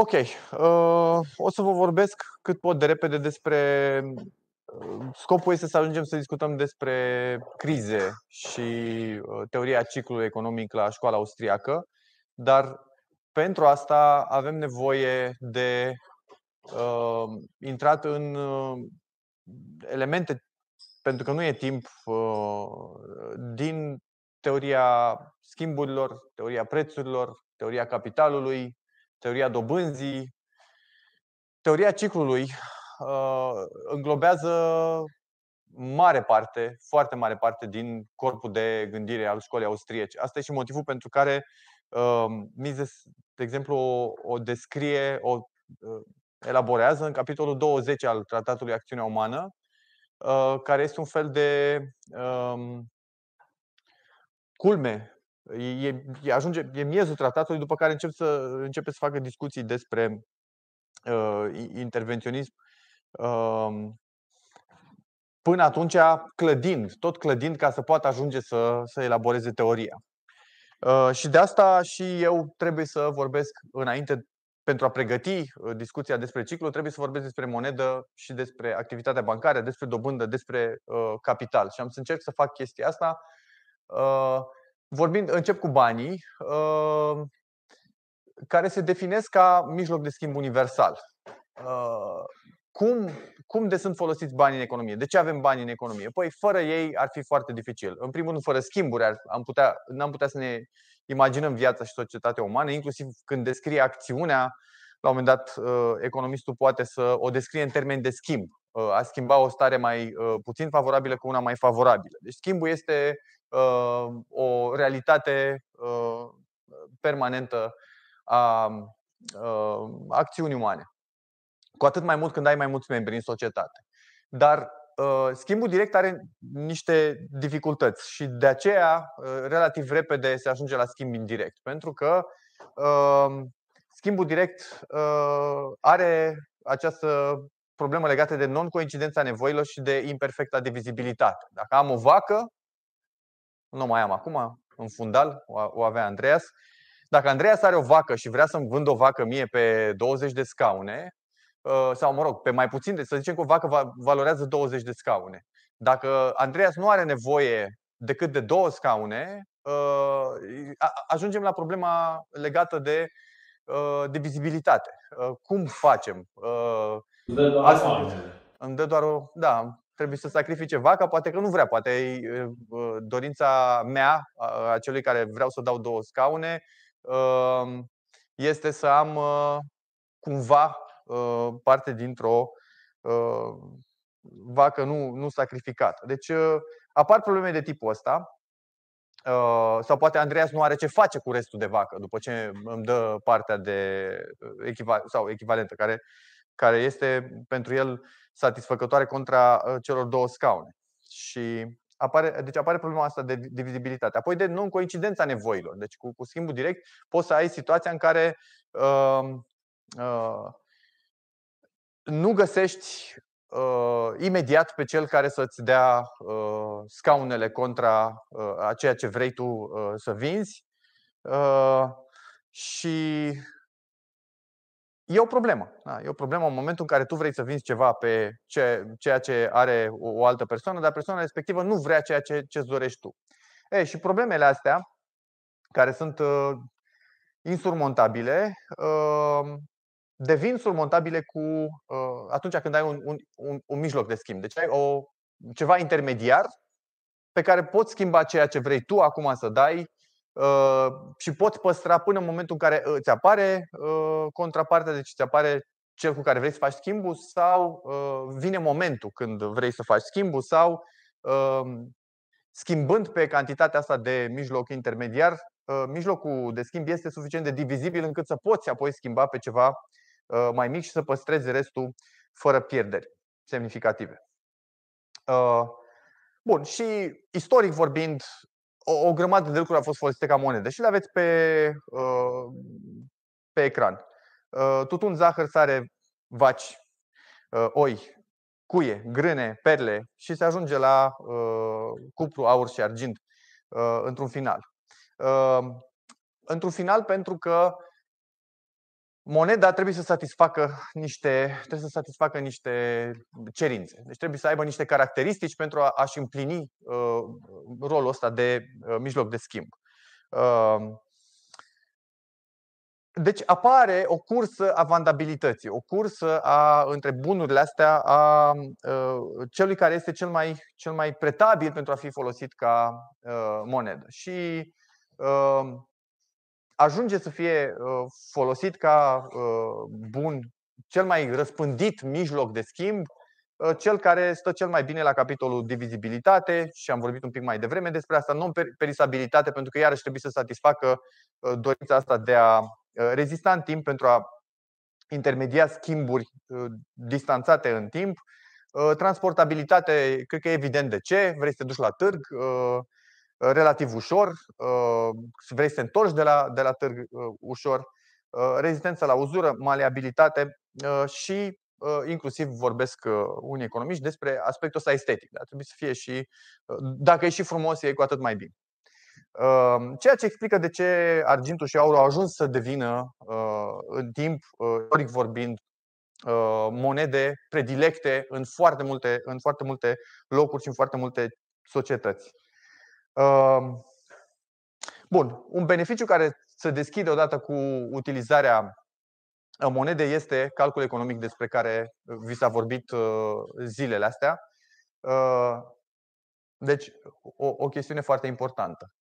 Ok, uh, o să vă vorbesc cât pot de repede despre. Uh, scopul este să ajungem să discutăm despre crize și uh, teoria ciclului economic la școala austriacă, dar pentru asta avem nevoie de uh, intrat în elemente, pentru că nu e timp, uh, din teoria schimburilor, teoria prețurilor, teoria capitalului, teoria dobânzii, teoria ciclului uh, înglobează mare parte, foarte mare parte din corpul de gândire al școlii austriece. Asta e și motivul pentru care um, Mises, de exemplu, o, o descrie, o uh, elaborează în capitolul 20 al Tratatului Acțiunea Umană, uh, care este un fel de um, culme e, e, ajunge, e miezul tratatului, după care încep să, începe să facă discuții despre uh, intervenționism. Uh, până atunci clădind, tot clădind ca să poată ajunge să, să elaboreze teoria. Uh, și de asta și eu trebuie să vorbesc înainte pentru a pregăti uh, discuția despre ciclu, trebuie să vorbesc despre monedă și despre activitatea bancară, despre dobândă, despre uh, capital. Și am să încerc să fac chestia asta uh, vorbind, încep cu banii, uh, care se definesc ca mijloc de schimb universal. Uh, cum, cum de sunt folosiți banii în economie? De ce avem bani în economie? Păi fără ei ar fi foarte dificil. În primul rând, fără schimburi, am putea, n-am putea să ne imaginăm viața și societatea umană, inclusiv când descrie acțiunea, la un moment dat uh, economistul poate să o descrie în termeni de schimb. Uh, a schimba o stare mai uh, puțin favorabilă cu una mai favorabilă. Deci schimbul este uh, o realitate permanentă a acțiunii umane. Cu atât mai mult când ai mai mulți membri în societate. Dar schimbul direct are niște dificultăți și de aceea relativ repede se ajunge la schimb indirect, pentru că schimbul direct are această problemă legată de non-coincidența nevoilor și de imperfecta divizibilitate. Dacă am o vacă, nu mai am acum, în fundal, o avea Andreas. Dacă Andreas are o vacă și vrea să-mi vând o vacă mie pe 20 de scaune, ă, sau mă rog, pe mai puțin, de, să zicem că o vacă valorează 20 de scaune. Dacă Andreas nu are nevoie decât de două scaune, ă, ajungem la problema legată de ă, divizibilitate. Cum facem? dă doar o îmi dă doar o. Da, trebuie să sacrifice vaca, poate că nu vrea, poate e dorința mea, a celui care vreau să dau două scaune, ă, este să am ă, cumva ă, parte dintr-o vacă nu, nu sacrificată. Deci apar probleme de tipul ăsta. Sau poate Andreas nu are ce face cu restul de vacă după ce îmi dă partea de echival- sau echivalentă care care este pentru el satisfăcătoare contra uh, celor două scaune. Și apare, deci apare problema asta de divizibilitate. Apoi de non-coincidența nevoilor. Deci cu, cu schimbul direct poți să ai situația în care uh, uh, nu găsești uh, imediat pe cel care să-ți dea uh, scaunele contra uh, a ceea ce vrei tu uh, să vinzi. Uh, și E o problemă. Da, e o problemă în momentul în care tu vrei să vinzi ceva pe ce, ceea ce are o, o altă persoană, dar persoana respectivă nu vrea ceea ce îți dorești tu. E, și problemele astea, care sunt uh, insurmontabile, uh, devin surmontabile cu uh, atunci când ai un, un, un, un mijloc de schimb. Deci ai o, ceva intermediar pe care poți schimba ceea ce vrei tu acum să dai Ă, și poți păstra până în momentul în care ă, îți apare ă, contrapartea, deci îți apare cel cu care vrei să faci schimbul sau vine momentul când vrei să faci schimbul sau schimbând pe cantitatea asta de mijloc intermediar, mijlocul de schimb este suficient de divizibil încât să poți apoi schimba pe ceva mai mic și să păstrezi restul fără pierderi semnificative. Bun, și istoric vorbind, o, o grămadă de lucruri au fost folosite ca monede și le aveți pe, uh, pe ecran. Uh, tutun, zahăr, sare, vaci, uh, oi, cuie, grâne, perle și se ajunge la uh, cupru, aur și argint uh, într-un final. Uh, într-un final pentru că Moneda trebuie să satisfacă niște, trebuie să satisfacă niște cerințe. Deci trebuie să aibă niște caracteristici pentru a, și împlini uh, rolul ăsta de uh, mijloc de schimb. Uh, deci apare o cursă a vandabilității, o cursă a, între bunurile astea a uh, celui care este cel mai, cel mai pretabil pentru a fi folosit ca uh, monedă. Și uh, ajunge să fie uh, folosit ca uh, bun, cel mai răspândit mijloc de schimb, uh, cel care stă cel mai bine la capitolul divizibilitate și am vorbit un pic mai devreme despre asta, non-perisabilitate, pentru că iarăși trebuie să satisfacă dorința asta de a rezista în timp pentru a intermedia schimburi distanțate în timp. Transportabilitate, cred că e evident de ce, vrei să te duci la târg, relativ ușor, uh, vrei să te întorci de la, de la târg uh, ușor, uh, rezistența la uzură, maleabilitate și inclusiv vorbesc unii economiști despre aspectul ăsta estetic. da, trebuie să fie și, dacă e și frumos, e cu atât mai bine. Ceea ce explică de ce argintul și aurul au ajuns să devină, în timp, istoric vorbind, monede predilecte în foarte multe, în foarte multe locuri și în foarte multe societăți. Bun, un beneficiu care se deschide odată cu utilizarea monedei este calculul economic despre care uh, vi s-a vorbit uh, zilele astea. Deci, o, o chestiune foarte importantă.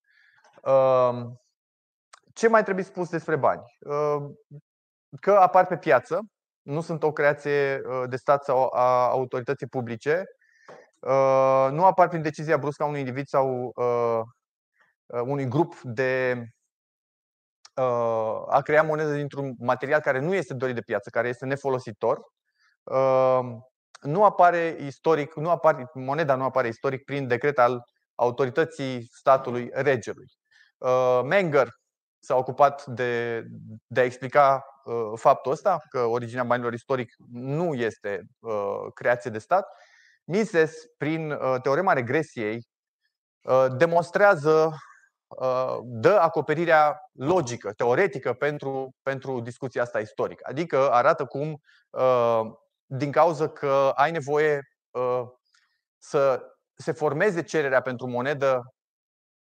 Ce mai trebuie spus despre bani? Că apar pe piață, nu sunt o creație uh, de stat sau a autorității publice, Uh, nu apar prin decizia bruscă a unui individ sau uh, uh, unui grup de a crea monedă dintr-un material care nu este dorit de piață, care este nefolositor. Nu apare istoric, nu apare, moneda nu apare istoric prin decret al autorității statului regelui. Menger s-a ocupat de, de a explica faptul ăsta, că originea banilor istoric nu este creație de stat Mises, prin uh, teorema regresiei, uh, demonstrează, uh, dă acoperirea logică, teoretică pentru, pentru discuția asta istorică. Adică arată cum, din cauza că ai nevoie să se formeze cererea pentru monedă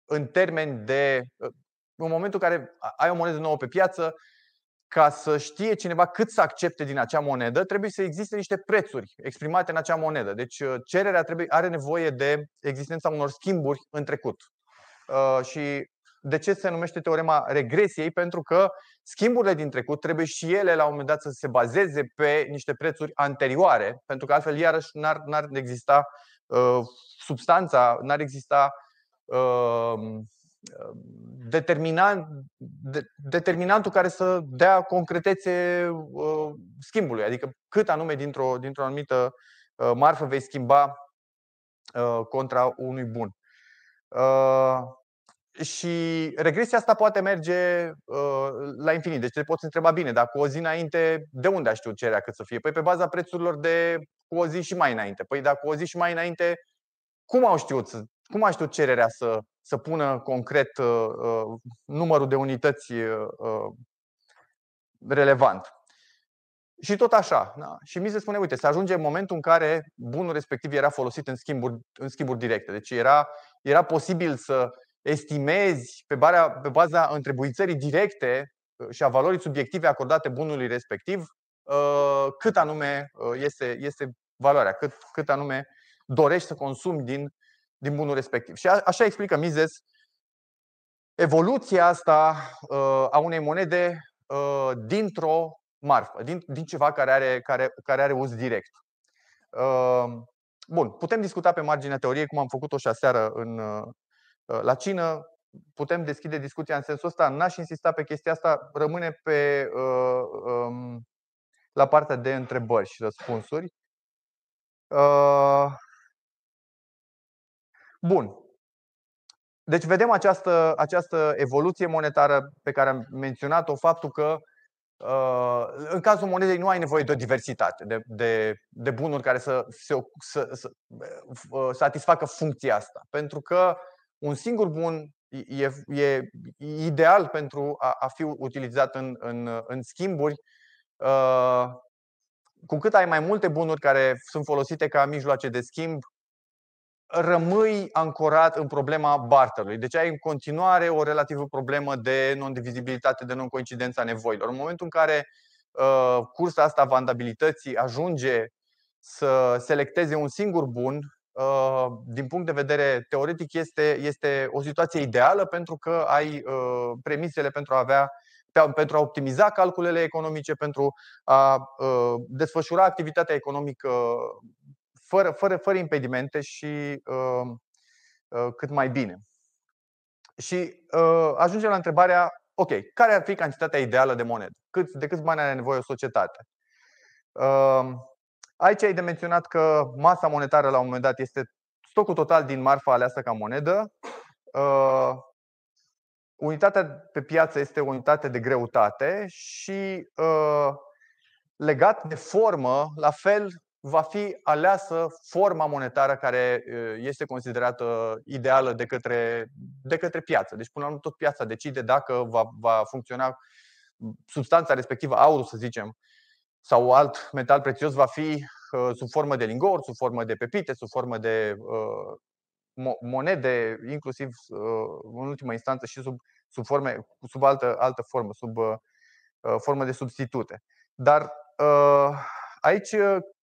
în termeni de. În momentul în care ai o monedă nouă pe piață, ca să știe cineva cât să accepte din acea monedă, trebuie să existe niște prețuri exprimate în acea monedă. Deci uh, cererea trebuie, are nevoie de existența unor schimburi în trecut. Uh, și de ce se numește teorema regresiei? Pentru că schimburile din trecut trebuie și ele la un moment dat să se bazeze pe niște prețuri anterioare, pentru că altfel iarăși n-ar, n-ar exista uh, substanța, n-ar exista uh, determinant, de, determinantul care să dea concretețe uh, schimbului, adică cât anume dintr-o, dintr-o anumită uh, marfă vei schimba uh, contra unui bun. Uh, și regresia asta poate merge uh, la infinit. Deci te poți întreba bine, dar cu o zi înainte, de unde a știut cererea cât să fie? Păi pe baza prețurilor de cu o zi și mai înainte. Păi dacă cu o zi și mai înainte, cum au știut să cum aștept cererea să, să pună concret uh, uh numărul de unități uh, uh, relevant? Și tot așa. Da? Și mi se spune, uite, să ajunge în momentul în care bunul respectiv era folosit în schimburi, în schimburi directe. Deci era, era posibil să estimezi pe, barea, pe baza întrebuițării directe uh, și a valorii subiective acordate bunului respectiv cât anume este, este valoarea, cât, cât anume dorești să consumi din din bunul respectiv. Și așa explică Mises evoluția asta uh, a unei monede uh, dintr-o marfă, din, din ceva care are, care, care are uz direct. Uh, bun, putem discuta pe marginea teoriei, cum am făcut-o și aseară în, la cină. Putem deschide discuția în sensul ăsta. N-aș insista pe chestia asta. Rămâne pe, um, la partea de întrebări și răspunsuri. Bun. Deci vedem această, această evoluție monetară pe care am menționat-o, faptul că uh, în cazul monedei nu ai nevoie de o diversitate, de, de, de bunuri care să, să, să, să uh, satisfacă funcția asta. Pentru că un singur bun e, e ideal pentru a, a fi utilizat în, în, în schimburi. Uh, cu cât ai mai multe bunuri care sunt folosite ca mijloace de schimb, rămâi ancorat în problema barterului. Deci ai în continuare o relativă problemă de non-divizibilitate, de non-coincidența nevoilor. În momentul în care uh, cursa asta vandabilității ajunge să selecteze un singur bun, uh, din punct de vedere teoretic este, este o situație ideală pentru că ai uh, premisele pentru a avea pentru a optimiza calculele economice, pentru a uh, desfășura activitatea economică fără, fără, fără impedimente și uh, uh, cât mai bine. Și uh, ajungem la întrebarea, ok, care ar fi cantitatea ideală de monedă? Cât, de câți bani are nevoie o societate? Uh, aici ai de menționat că masa monetară la un moment dat este stocul total din marfa aleasă ca monedă. Uh, unitatea pe piață este o unitate de greutate și uh, legat de formă, la fel, va fi aleasă forma monetară care este considerată ideală de către, de către piață. Deci, până la urmă, tot piața decide dacă va, va funcționa substanța respectivă, aurul, să zicem, sau alt metal prețios, va fi uh, sub formă de lingouri, sub formă de pepite, sub formă de uh, monede, inclusiv, uh, în ultima instanță, și sub, sub, forme, sub altă, altă formă, sub uh, formă de substitute. Dar uh, aici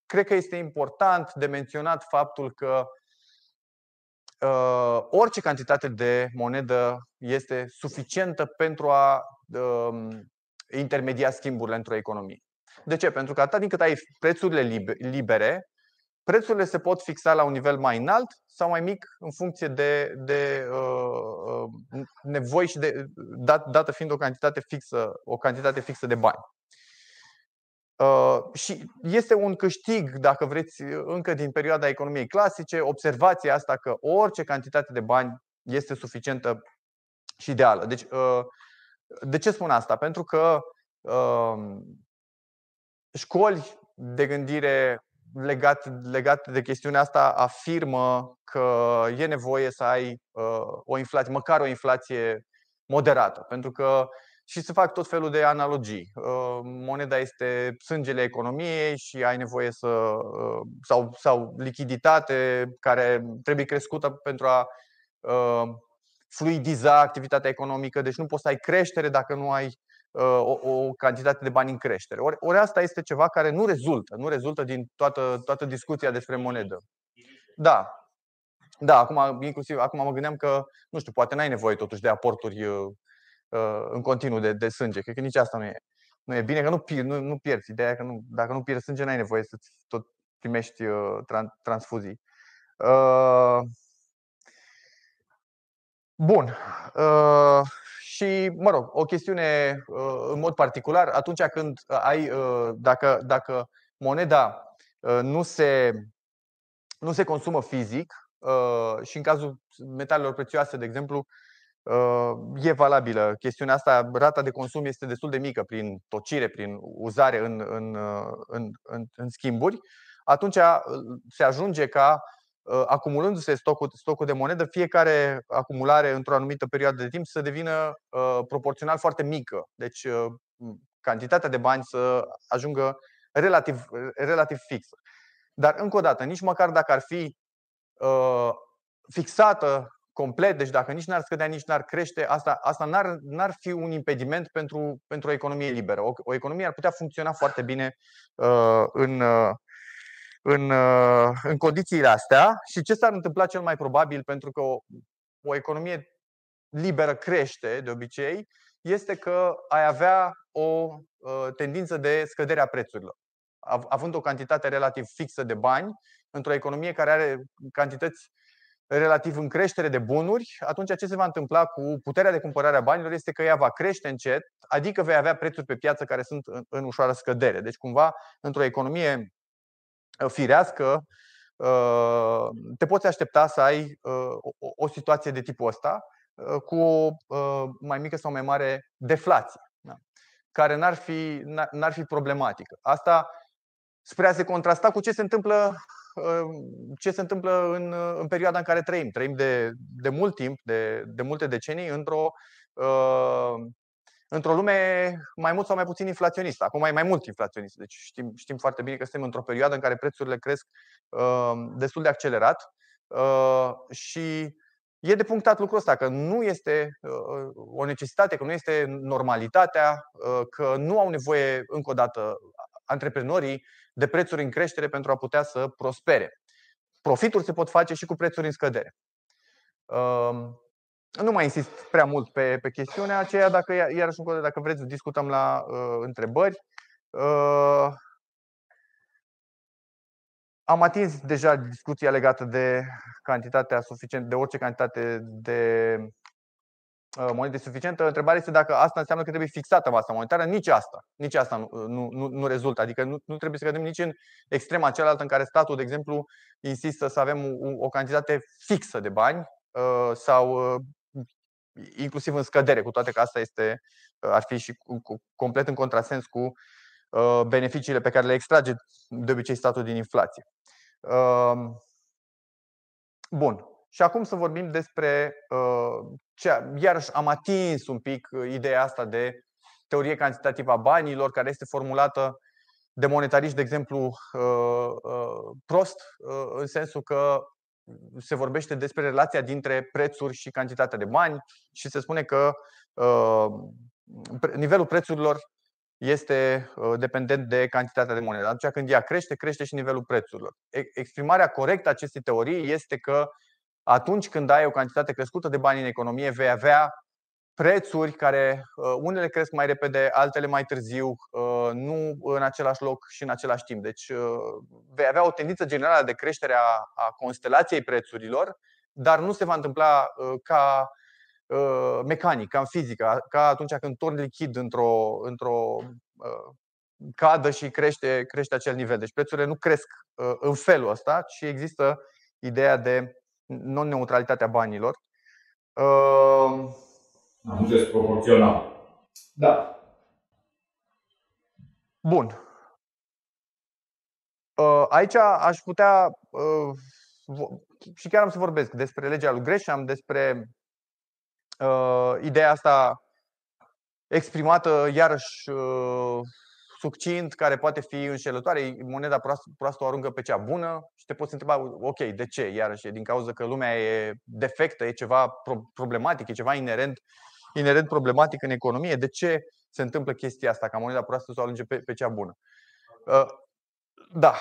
cred că este important de menționat faptul că uh, orice cantitate de monedă este suficientă pentru a uh, intermedia schimburile într-o economie. De ce? Pentru că atât din cât ai prețurile libere, prețurile se pot fixa la un nivel mai înalt sau mai mic în funcție de, de uh, uh nevoi și de dat, dată fiind o cantitate fixă, o cantitate fixă de bani. Uh, și este un câștig, dacă vreți, încă din perioada economiei clasice, observația asta că orice cantitate de bani este suficientă și ideală. Deci, uh, de ce spun asta? Pentru că uh, școli de gândire legat, legat de chestiunea asta afirmă că e nevoie să ai o inflație, măcar o inflație moderată, pentru că și se fac tot felul de analogii. Uh, moneda este sângele economiei și ai nevoie să. Uh, sau, sau lichiditate care trebuie crescută pentru a uh, fluidiza activitatea economică. Deci nu poți să ai creștere dacă nu ai o, o cantitate de bani în creștere. Ori, ori asta este ceva care nu rezultă, nu rezultă din toată, toată discuția despre monedă. Da. Da, acum, inclusiv, acum mă gândeam că, nu știu, poate n-ai nevoie totuși de aporturi Uh, în continuu de, de sânge. Cred că nici asta nu e, nu e bine, că nu, nu, nu pierzi. Ideea că nu, dacă nu pierzi sânge, n-ai nevoie să tot primești uh, tran- transfuzii. Uh, bun. Uh, și, mă rog, o chestiune uh, în mod particular, atunci când ai, uh, dacă, dacă moneda uh, nu, se, nu se consumă fizic, uh, și în cazul metalelor prețioase, de exemplu, uh, Uh, e valabilă chestiunea asta. Rata de consum este destul de mică prin tocire, prin uzare în, în, uh, în, în, în schimburi. Atunci uh, se ajunge ca, acumulându-se stocul, stocul de monedă, fiecare acumulare într-o anumită perioadă de timp să devină proporțional foarte mică. Deci cantitatea de bani să ajungă relativ, relativ fixă. Dar, încă o dată, nici măcar dacă ar fi fixată complet, deci dacă nici n-ar scădea, nici n-ar crește, asta, asta n-ar, n-ar fi un impediment pentru, pentru o economie liberă. O, o economie ar putea funcționa foarte bine uh, în, uh, în, uh, în condițiile astea. Și ce s-ar întâmpla cel mai probabil, pentru că o, o economie liberă crește de obicei, este că ai avea o uh, tendință de scădere a prețurilor. Având o cantitate relativ fixă de bani, într-o economie care are cantități uh, relativ în creștere de bunuri, atunci ce se va întâmpla cu puterea de cumpărare a banilor este că ea va crește încet, adică vei avea prețuri pe piață care sunt în, ușoară scădere. Deci cumva, într-o economie uh, firească, uh, te poți aștepta să ai uh, o, situație de tipul ăsta cu o mai mică sau mai mare deflație, da, care n-ar fi, n-ar fi problematică. Asta spre a se contrasta cu ce se întâmplă ce se întâmplă în, în perioada în care trăim. Trăim de, de mult timp, de, de multe decenii, într-o, uh, într-o lume mai mult sau mai puțin inflaționistă. Acum mai mai mult inflaționistă. Deci știm, știm foarte bine că suntem într-o perioadă în care prețurile cresc uh, destul de accelerat uh, și E de punctat lucrul ăsta, că nu este o necesitate, că nu este normalitatea, că nu au nevoie, încă o dată, antreprenorii de prețuri în creștere pentru a putea să prospere. Profituri se pot face și cu prețuri în scădere. Nu mai insist prea mult pe, pe chestiunea aceea, dacă, iarăși încă dacă vreți, discutăm la uh, întrebări. Uh, am atins deja discuția legată de cantitatea suficient, de orice cantitate de Uh, monede suficientă. Întrebarea este dacă asta înseamnă că trebuie fixată masa monetară. Nici asta. Nici asta nu, uh, nu, nu, nu rezultă. Adică nu, nu trebuie să cădem nici în extrema cealaltă în care statul, de exemplu, insistă să avem o, o cantitate fixă de bani uh, sau inclusiv în scădere, cu toate că asta este, ar fi și complet în contrasens cu beneficiile pe care le extrage de obicei statul din inflație. Bun. Și acum să vorbim despre uh, ce, iarăși am atins un pic uh, ideea asta de teorie cantitativă a banilor, care este formulată de monetariști, de exemplu, uh, prost, în sensul că se vorbește despre relația dintre prețuri și cantitatea de bani și se spune că nivelul prețurilor este dependent de cantitatea de monedă. Atunci când ea crește, crește și nivelul prețurilor. Exprimarea corectă a acestei teorii este că atunci când ai o cantitate crescută de bani în economie, vei avea prețuri care uh, unele cresc mai repede, altele mai târziu, uh, nu în același loc și în același timp. Deci uh, vei avea o tendință generală de creștere a, constelației prețurilor, dar nu se va întâmpla ca mecanic, ca în fizică, ca atunci când torni lichid într-o, într-o cadă și crește, crește acel nivel. Deci prețurile nu cresc în felul ăsta, ci există ideea de non-neutralitatea banilor. Am proporțional. Da. Bun. Uh, aici aș putea uh, și chiar am să vorbesc despre legea lui Gresham, despre uh, ideea asta exprimată iarăși uh, succint, care poate fi înșelătoare, moneda proastă, proastă o aruncă pe cea bună și te poți întreba, ok, de ce? Iarăși, din cauza că lumea e defectă, e ceva problematic, e ceva inerent, inerent problematic în economie. De ce se întâmplă chestia asta, ca moneda proastă să o alunge pe, pe cea bună? Uh, da,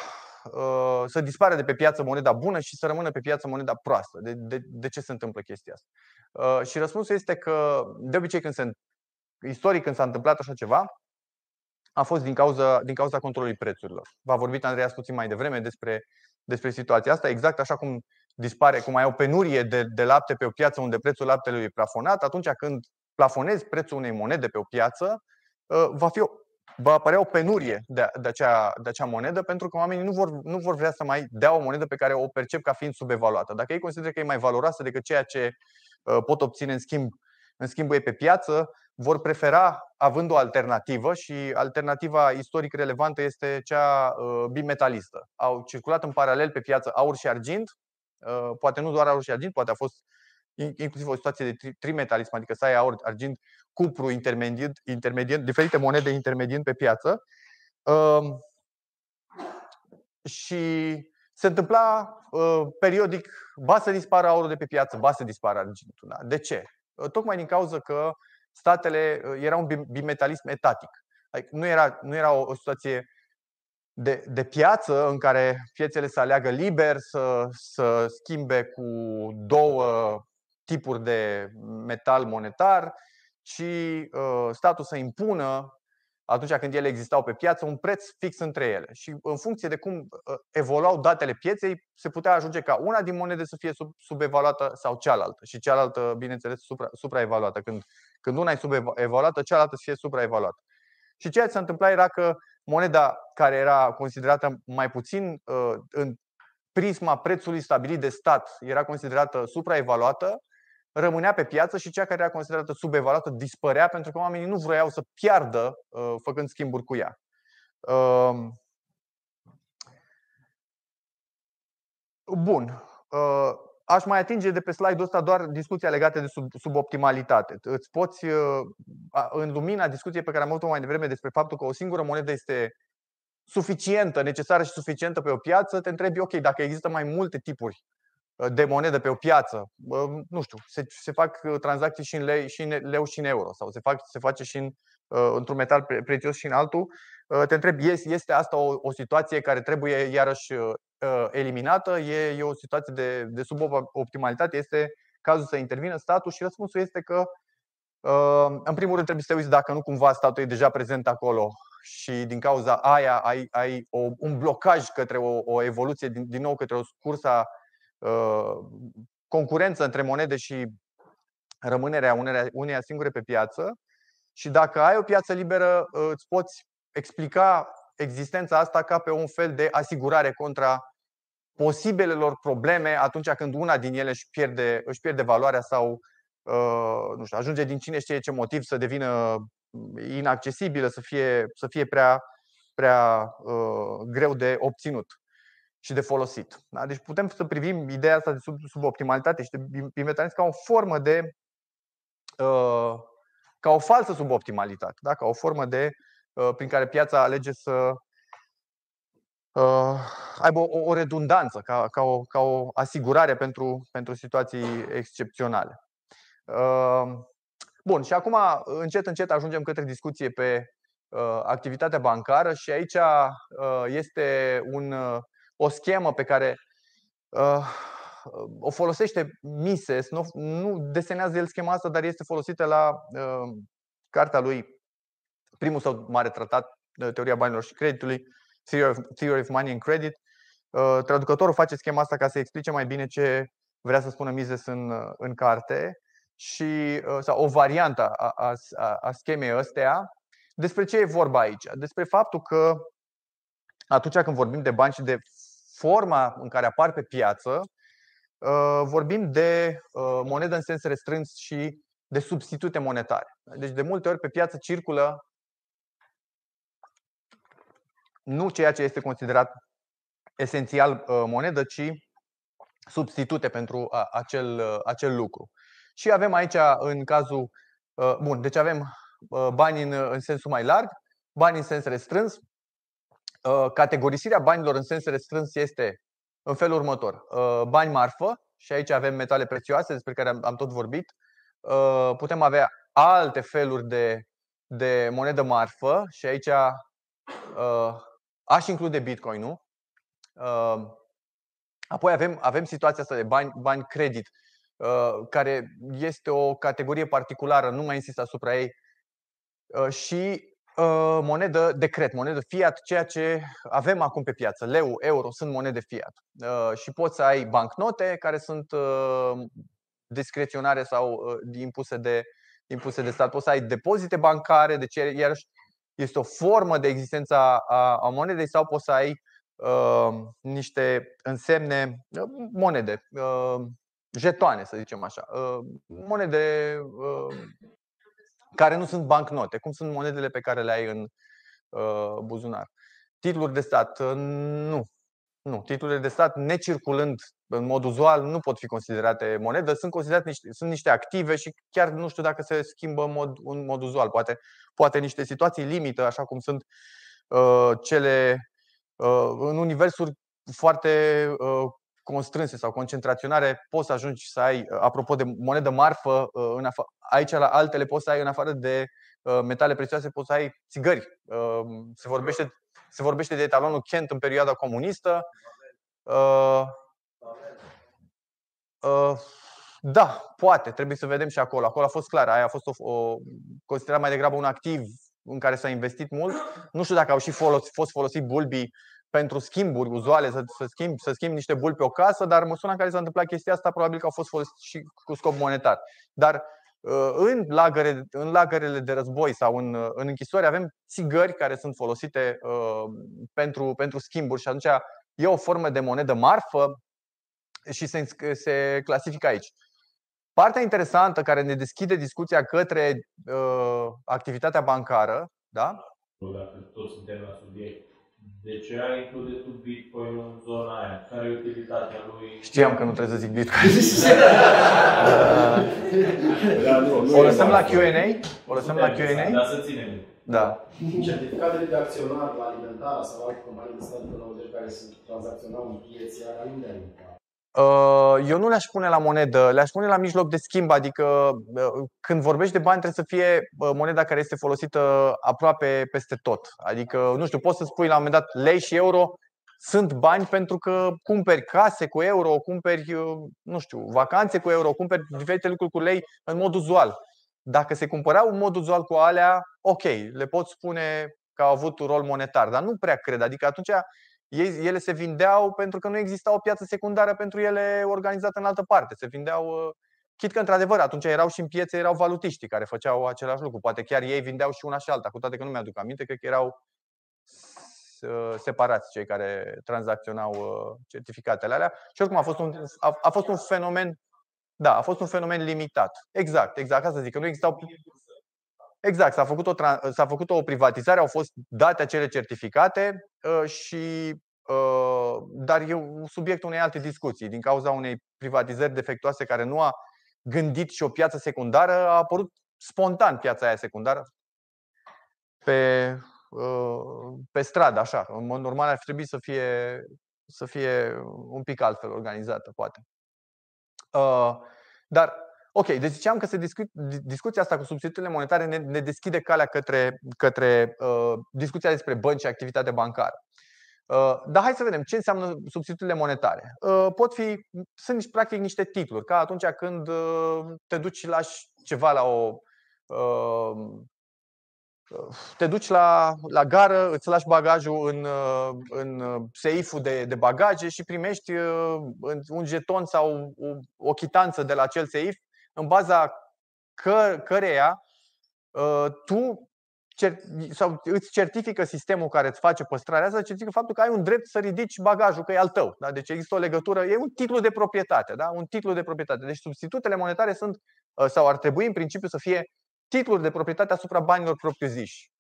uh, să dispare de pe piață moneda bună și să rămână pe piață moneda proastă. De, de, de ce se întâmplă chestia asta? Uh, și răspunsul este că, de obicei, când se, istoric, când s-a întâmplat așa ceva, a fost din cauza, din cauza controlului prețurilor. Va vorbit Andreas puțin mai devreme despre, despre situația asta, exact așa cum dispare, cum ai o penurie de, de lapte pe o piață unde prețul laptelui e plafonat, atunci când plafonezi prețul unei monede pe o piață, ă, va, fi, va apărea o penurie de, de, acea, de acea monedă pentru că oamenii nu vor, nu vor vrea să mai dea o monedă pe care o percep ca fiind subevaluată. Dacă ei consideră că e mai valoroasă decât ceea ce ă, pot obține în schimb, în schimb ei pe piață, vor prefera, având o alternativă, și alternativa istoric relevantă este cea uh, bimetalistă. Au circulat în paralel pe piață aur și argint, uh, poate nu doar aur și argint, poate a fost inclusiv o situație de trimetalism, adică să ai aur, argint, cupru, intermediat, intermediat, diferite monede intermediat pe piață. Um, și se întâmpla uh, periodic, ba să dispară aurul de pe piață, ba să dispară argintul. Da. De ce? Tocmai din cauza că statele uh, era un bimetalism etatic. Adică nu era, nu era o, o situație de, de piață în care piețele să aleagă liber, să, să schimbe cu două tipuri de metal monetar, ci uh, statul să impună, atunci când ele existau pe piață, un preț fix între ele. Și în funcție de cum uh, evoluau datele pieței, se putea ajunge ca una din monede să fie sub, subevaluată sau cealaltă. Și cealaltă, bineînțeles, supra, supraevaluată. Când când una e subevaluată, cealaltă să fie supraevaluată. Și ceea ce s-a întâmplat era că moneda care era considerată mai puțin uh, în prisma prețului stabilit de stat, era considerată supraevaluată, rămânea pe piață și cea care era considerată subevaluată dispărea pentru că oamenii nu vroiau să piardă uh, făcând schimburi cu ea. Um, bun. Uh, aș mai atinge de pe slide-ul ăsta doar discuția legată de sub, suboptimalitate. Îți poți, uh, în lumina discuției pe care am avut-o mai devreme despre faptul că o singură monedă este suficientă, necesară și suficientă pe o piață, te întrebi, ok, dacă există mai multe tipuri uh, de monedă pe o piață, uh, nu știu, se, se fac tranzacții și în, lei, și în leu și în euro sau se, fac, se face și în, într-un metal prețios și în altul, te întreb, este asta o, o situație care trebuie iarăși Uh, eliminată, e, e o situație de, de suboptimalitate, este cazul să intervină statul și răspunsul este că, uh, în primul rând, trebuie să te uiți dacă nu cumva statul e deja prezent acolo și din cauza aia ai, ai o, un blocaj către o, o evoluție, din, din nou către o cursă uh, concurență între monede și rămânerea uneia, uneia singure pe piață. Și dacă ai o piață liberă, uh, îți poți explica existența asta ca pe un fel de asigurare contra posibilelor probleme atunci când una din ele își pierde, își pierde valoarea sau uh, nu știu, ajunge din cine știe ce motiv să devină mm, inaccesibilă, să fie, să fie prea, prea uh, greu de obținut și de folosit. Da? Deci putem să privim ideea asta de sub, optimalitate și de bimetalism ca o formă de. Uh, ca o falsă suboptimalitate, da? ca o formă de Uh, prin care piața alege să uh, aibă o, o redundanță, ca, ca, o, ca o asigurare pentru, pentru situații excepționale. Uh, bun, și acum încet, încet ajungem către discuție pe activitatea bancară și aici este un, o schemă pe care o folosește Mises, nu, nu desenează el schema asta, dar este folosită la cartea lui primul său mare tratat, uh, Teoria banilor și creditului, Theory of Money and Credit. Uh, traducătorul face schema asta ca să explice mai bine ce vrea să spună Mises în, uh, în carte și sau o variantă a, a, a schemei ăsteia. Despre ce e vorba aici? Despre faptul că atunci când vorbim de bani și de forma în care apar pe piață, vorbim de monedă în sens restrâns și de substitute monetare. Deci, de multe ori pe piață circulă nu ceea ce este considerat esențial uh, monedă, ci substitute pentru acel, uh, acel lucru. Și avem aici, în cazul. Uh, bun, deci avem bani în, în sensul mai larg, bani în sens restrâns. Categorisirea banilor în sens restrâns este în felul următor. Bani marfă, și aici avem metale prețioase despre care am, am tot vorbit. Putem avea alte feluri de, de monedă marfă și aici Aș include Bitcoin-ul. Apoi avem, avem situația asta de bani, bani credit, ă, care este o categorie particulară, nu mai insist asupra ei, ă, și ă, monedă de cred, monedă fiat, ceea ce avem acum pe piață. Leu, euro sunt monede fiat. Și poți să ai bancnote care sunt discreționare sau impuse de, impuse de stat. Poți să ai depozite bancare, deci iarăși este o formă de existență a, a monedei sau poți să ai uh, niște însemne, uh, monede, uh, jetoane, să zicem așa, uh, monede uh, care nu sunt bancnote, cum sunt monedele pe care le ai în uh, buzunar. Titluri de stat, uh, nu. Nu, titlurile de stat necirculând în mod uzual nu pot fi considerate monedă, sunt considerate niște, sunt niște active și chiar nu știu dacă se schimbă în mod, în mod uzual. Poate, poate niște situații limită, așa cum sunt uh, cele uh, în universuri foarte uh, constrânse sau concentraționare, poți să ajungi să ai, uh, apropo de monedă marfă, uh, în afa- aici la altele poți să ai, în afară de uh, metale prețioase, poți să ai țigări. Se vorbește se vorbește de etalonul Kent în perioada comunistă. Uh, uh, da, poate, trebuie să vedem și acolo. Acolo a fost clar, aia a fost o, o considerat mai degrabă un activ în care s-a investit mult. Nu știu dacă au și folos, fost folosit bulbii pentru schimburi uzuale, să, să, schimb, să schimb niște bulbi pe o casă, dar în măsura în care s-a întâmplat chestia asta, probabil că au fost folosit și cu scop monetar. Dar în, lagăre, în lagărele de război sau în, în închisori avem țigări care sunt folosite uh, pentru, pentru schimburi și atunci e o formă de monedă marfă și se, se clasifică aici. Partea interesantă care ne deschide discuția către uh, activitatea bancară, da? Dacă tot suntem la subiect. De ce ai include tu Bitcoin în zona aia? Care e utilitatea lui? Știam că nu trebuie să zic Bitcoin. Da, o lăsăm la Q&A? O lăsăm la Q&A? Da, să ținem. Da. Certificatele de acționar la alimentară sau alte companii de stat până la care sunt tranzacționale în piețe, alea unde Uh, eu nu le-aș pune la monedă, le-aș pune la mijloc de schimb, adică uh, când vorbești de bani trebuie să fie uh, moneda care este folosită aproape peste tot. Adică, nu știu, poți să spui la un moment dat lei și euro sunt bani pentru că cumperi case cu euro, cumperi, nu știu, vacanțe cu euro, cumperi diferite lucruri cu lei în mod uzual. Dacă se cumpărau în mod uzual cu alea, ok, le pot spune că au avut un rol monetar, dar nu prea cred. Adică atunci ele se vindeau pentru că nu exista o piață secundară pentru ele organizată în altă parte. Se vindeau, uh, chit că într-adevăr atunci erau și în piețe, erau valutiștii care făceau același lucru. Poate chiar ei vindeau și una și alta, cu toate că nu mi-aduc aminte, cred că erau uh, separați cei care tranzacționau uh, certificatele alea. Și oricum a fost un, a, a fost un fenomen da, a fost un fenomen limitat. Exact, exact, asta zic, că nu existau Exact, s-a făcut, o, s-a făcut o privatizare, au fost date acele certificate și dar e subiectul unei alte discuții. Din cauza unei privatizări defectuoase care nu a gândit și o piață secundară, a apărut spontan piața aia secundară pe, uh, pe stradă, așa. În mod normal ar trebui să fie, să fie un pic altfel organizată, poate. Uh, dar, ok, deci ziceam că se discu- discuția asta cu substituțiile monetare ne, ne deschide calea către, către uh, discuția despre bănci și activitate bancară. Ă, dar hai să vedem ce înseamnă substituțiile monetare. Ă, pot fi, sunt practic niște titluri, ca atunci când ă, te duci și lași ceva la o. Te duci la, la gară, îți lași bagajul în, în seiful de, de bagaje și primești un jeton sau o, o chitanță de la acel seif în baza că, căreia tu sau îți certifică sistemul care îți face păstrarea asta, certifică faptul că ai un drept să ridici bagajul, că e al tău. Da? Deci există o legătură, e un titlu de proprietate, da? un titlu de proprietate. Deci substitutele monetare sunt uh, sau ar trebui în principiu să fie titluri de proprietate asupra banilor propriu-ziși.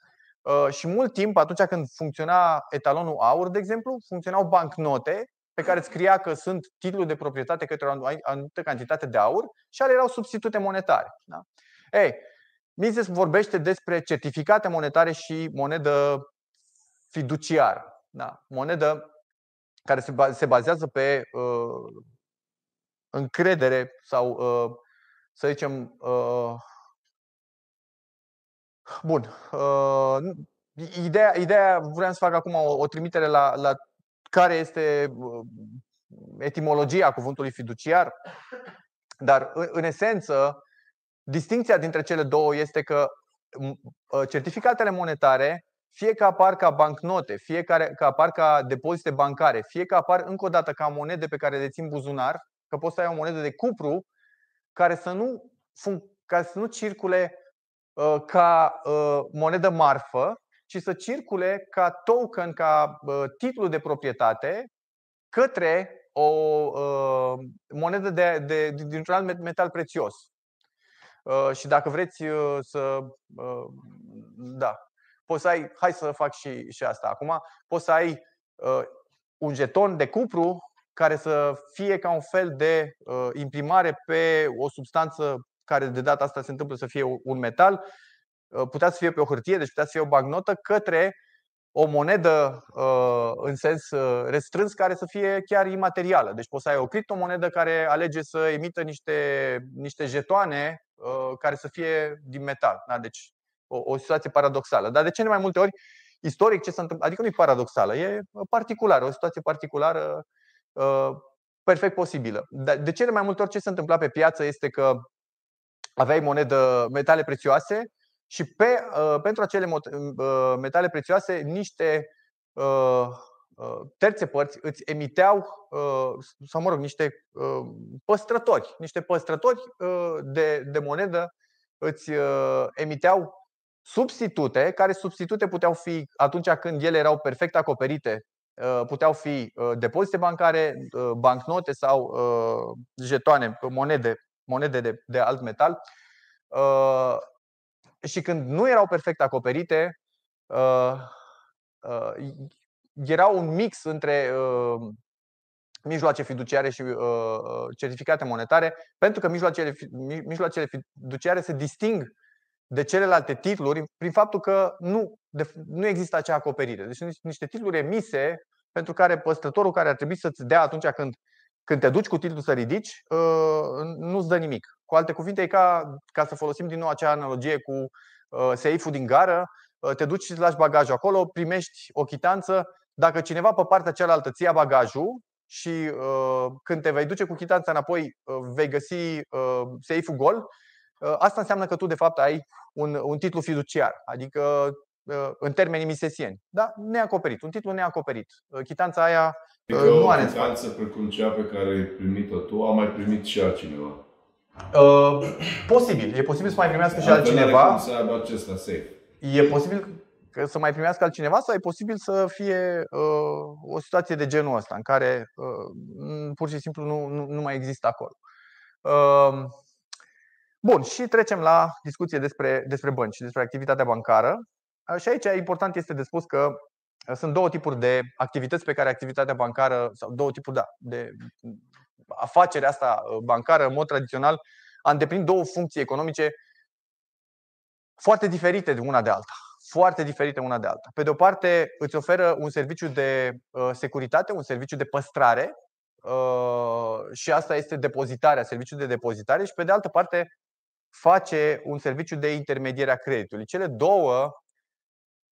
Uh, și mult timp, atunci când funcționa etalonul aur, de exemplu, funcționau bancnote pe care scria că sunt titluri de proprietate către o anumită cantitate de aur și ale erau substitute monetare. Da? Ei, Mises vorbește despre certificate monetare și monedă fiduciară. Da, monedă care se, bazează pe uh, încredere sau, uh, să zicem, uh, bun. Uh, ideea, ideea, vreau să fac acum o, o trimitere la, la care este uh, etimologia cuvântului fiduciar, dar în, în esență, Distinția dintre cele două este că uh, certificatele monetare, fie că apar ca bancnote, fie că apar ca depozite bancare, fie că apar încă o dată ca monede pe care le țin buzunar, că poți să ai o monedă de cupru care să nu, func- care să nu circule uh, ca uh, monedă marfă, ci să circule ca token, ca uh, titlu de proprietate către o uh, monedă de, de, dintr-un alt metal prețios. Uh, și dacă vreți uh, să. Uh, da. Poți să ai. Hai să fac și, și asta acum. Poți să ai un jeton de cupru care să fie ca un fel de imprimare pe o substanță care de data asta se întâmplă să fie un metal, putea să fie pe o hârtie, deci putea să fie o bagnotă, către o monedă uh, în sens uh, restrâns care să fie chiar imaterială. Deci poți să ai o criptomonedă care alege să emită niște, niște jetoane uh, care să fie din metal. Da? Deci o, o situație paradoxală. Dar de cele mai multe ori, istoric, ce se întâmplă, adică nu e paradoxală, e particulară, o situație particulară perfect posibilă. Da, de cele mai multe ori ce se întâmpla pe piață este că aveai monedă, metale prețioase, și pe, uh, pentru acele uh, metale prețioase niște uh, terțe părți îți emiteau, sau mă rog, niște păstrători, niște păstrători de, de monedă îți emiteau substitute, care substitute puteau fi, atunci când ele erau perfect acoperite, puteau fi depozite bancare, bancnote sau jetoane, monede, monede de, de alt metal și când nu erau perfect acoperite, uh, uh, era un mix între uh, mijloace fiduciare și uh, uh certificate monetare, pentru că mijloacele, mijloacele fiduciare se disting de celelalte titluri prin faptul că nu, de, nu există acea acoperire. Deci sunt niște titluri emise pentru care păstrătorul care ar trebui să-ți dea atunci când când te duci cu titlul să ridici, ă, nu-ți dă nimic. Cu alte cuvinte, e ca, ca să folosim din nou acea analogie cu ă, seiful din gară, ă, te duci și îți lași bagajul acolo, primești o chitanță. Dacă cineva pe partea cealaltă ți ia bagajul și când te vei duce cu chitanța înapoi, vei găsi seiful gol, asta înseamnă că tu de fapt ai un, un titlu fiduciar, adică în termenii misesieni, da? neacoperit, un titlu neacoperit. Chitanța aia Adică, adică nu are o precum cea pe care ai primit-o tu, a mai primit și altcineva. Uh, posibil. E posibil să mai primească și altcineva. să aibă acces la safe. E posibil că să mai primească altcineva sau e posibil să fie uh, o situație de genul ăsta în care uh, pur și simplu nu, nu, nu mai există acolo. Uh, bun, și trecem la discuție despre, despre bănci, despre activitatea bancară. Uh, și aici important este de spus că sunt două tipuri de activități pe care activitatea bancară, sau două tipuri da, de afacerea asta ă, bancară, în mod tradițional, a îndeplinit două funcții economice foarte diferite de una de alta. Foarte diferite una de alta. Pe de o parte, îți oferă un serviciu de uh, securitate, un serviciu de păstrare, uh, și asta este depozitarea, serviciul de depozitare, și pe de altă parte, face un serviciu de intermediere a creditului. Cele două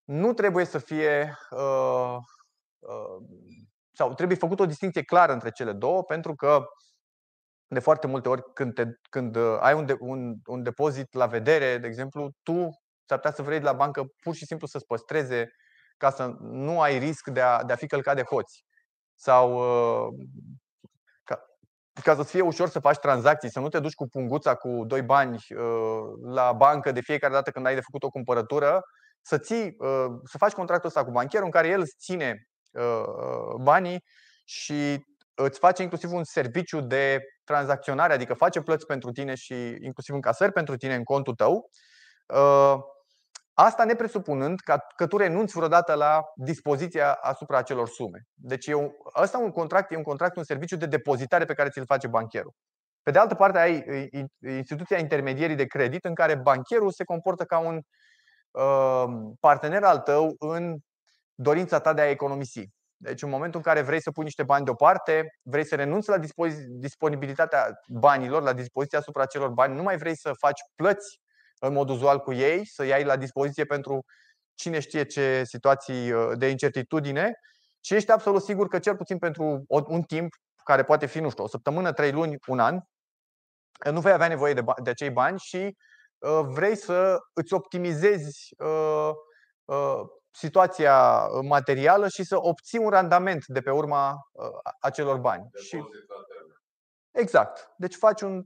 nu trebuie să fie uh, uh, sau trebuie făcut o distinție clară între cele două, pentru că de foarte multe ori când, te, când uh, ai un, de, un, un depozit la vedere, de exemplu, tu s-ar putea să vrei de la bancă pur și simplu să-ți păstreze ca să nu ai risc de a, de a fi călcat de hoți sau uh, ca, ca să-ți fie ușor să faci tranzacții, să nu te duci cu punguța cu doi bani uh, la bancă de fiecare dată când ai de făcut o cumpărătură, să, ții, uh, să faci contractul ăsta cu bancherul în care el îți ține uh, uh, banii și îți face inclusiv un serviciu de tranzacționare, adică face plăți pentru tine și inclusiv încasări pentru tine în contul tău. Asta ne presupunând că tu renunți vreodată la dispoziția asupra acelor sume. Deci un, asta un contract, e un contract, un serviciu de depozitare pe care ți-l face bancherul. Pe de altă parte ai instituția intermedierii de credit în care bancherul se comportă ca un Um, partener al tău în dorința ta de a economisi. Deci în momentul în care vrei să pui niște bani deoparte, vrei să renunți la disponibilitatea banilor, la dispoziția asupra celor bani, nu mai vrei să faci plăți în mod uzual cu ei, să iai la dispoziție pentru cine știe ce situații uh, de incertitudine și ești absolut sigur că cel puțin pentru un timp care poate fi, nu știu, o săptămână, trei luni, un an, nu vei avea nevoie de, de acei bani și Uh, vrei să îți optimizezi uh, uh, situația materială și să obții un randament de pe urma acelor bani. Și... Exact. Deci faci un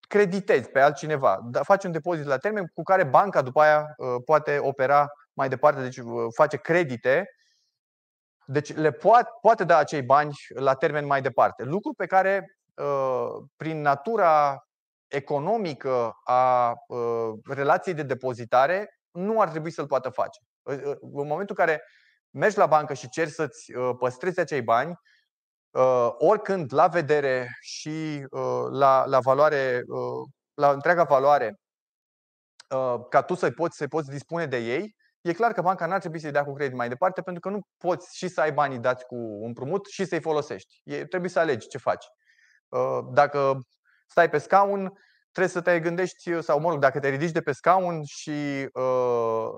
creditezi pe altcineva, da, faci un depozit la termen cu care banca după aia poate opera mai departe, deci face credite deci le poate, poate da acei bani la termen mai departe. Lucru pe care, prin natura economică a ă, relației de depozitare nu ar trebui să-l poată face. Ă, ă, în momentul în care mergi la bancă și ceri să-ți păstrezi acei bani, oricând la vedere și la, la valoare, la întreaga valoare, ca tu să poți, să poți dispune de ei, e clar că banca n-ar trebui să-i dea cu credit mai departe, pentru că nu poți și să ai banii dați cu împrumut și să-i folosești. E, trebuie să alegi ce faci. Dacă stai pe scaun, trebuie să te gândești, sau mă rog, dacă te ridici de pe scaun și uh,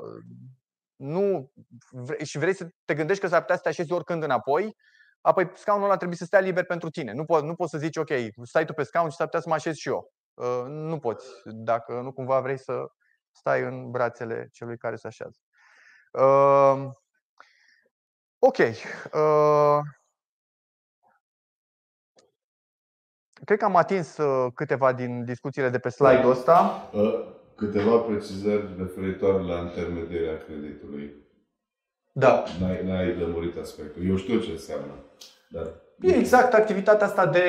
nu vrei, și vrei să te gândești că s-ar putea să te așezi oricând înapoi, apoi scaunul ăla trebuie să stea liber pentru tine. Nu, po- nu poți să zici, ok, stai tu pe scaun și s-ar putea să mă așez și eu. Uh, nu poți, dacă nu cumva vrei să stai în brațele celui care se așează. Uh, ok. Uh, Cred că am atins uh, câteva din discuțiile de pe slide-ul ăsta. Uh, câteva precizări referitoare la intermedierea creditului. Da. N-ai, n-ai lămurit aspectul. Eu știu ce înseamnă. Dar... E exact activitatea asta de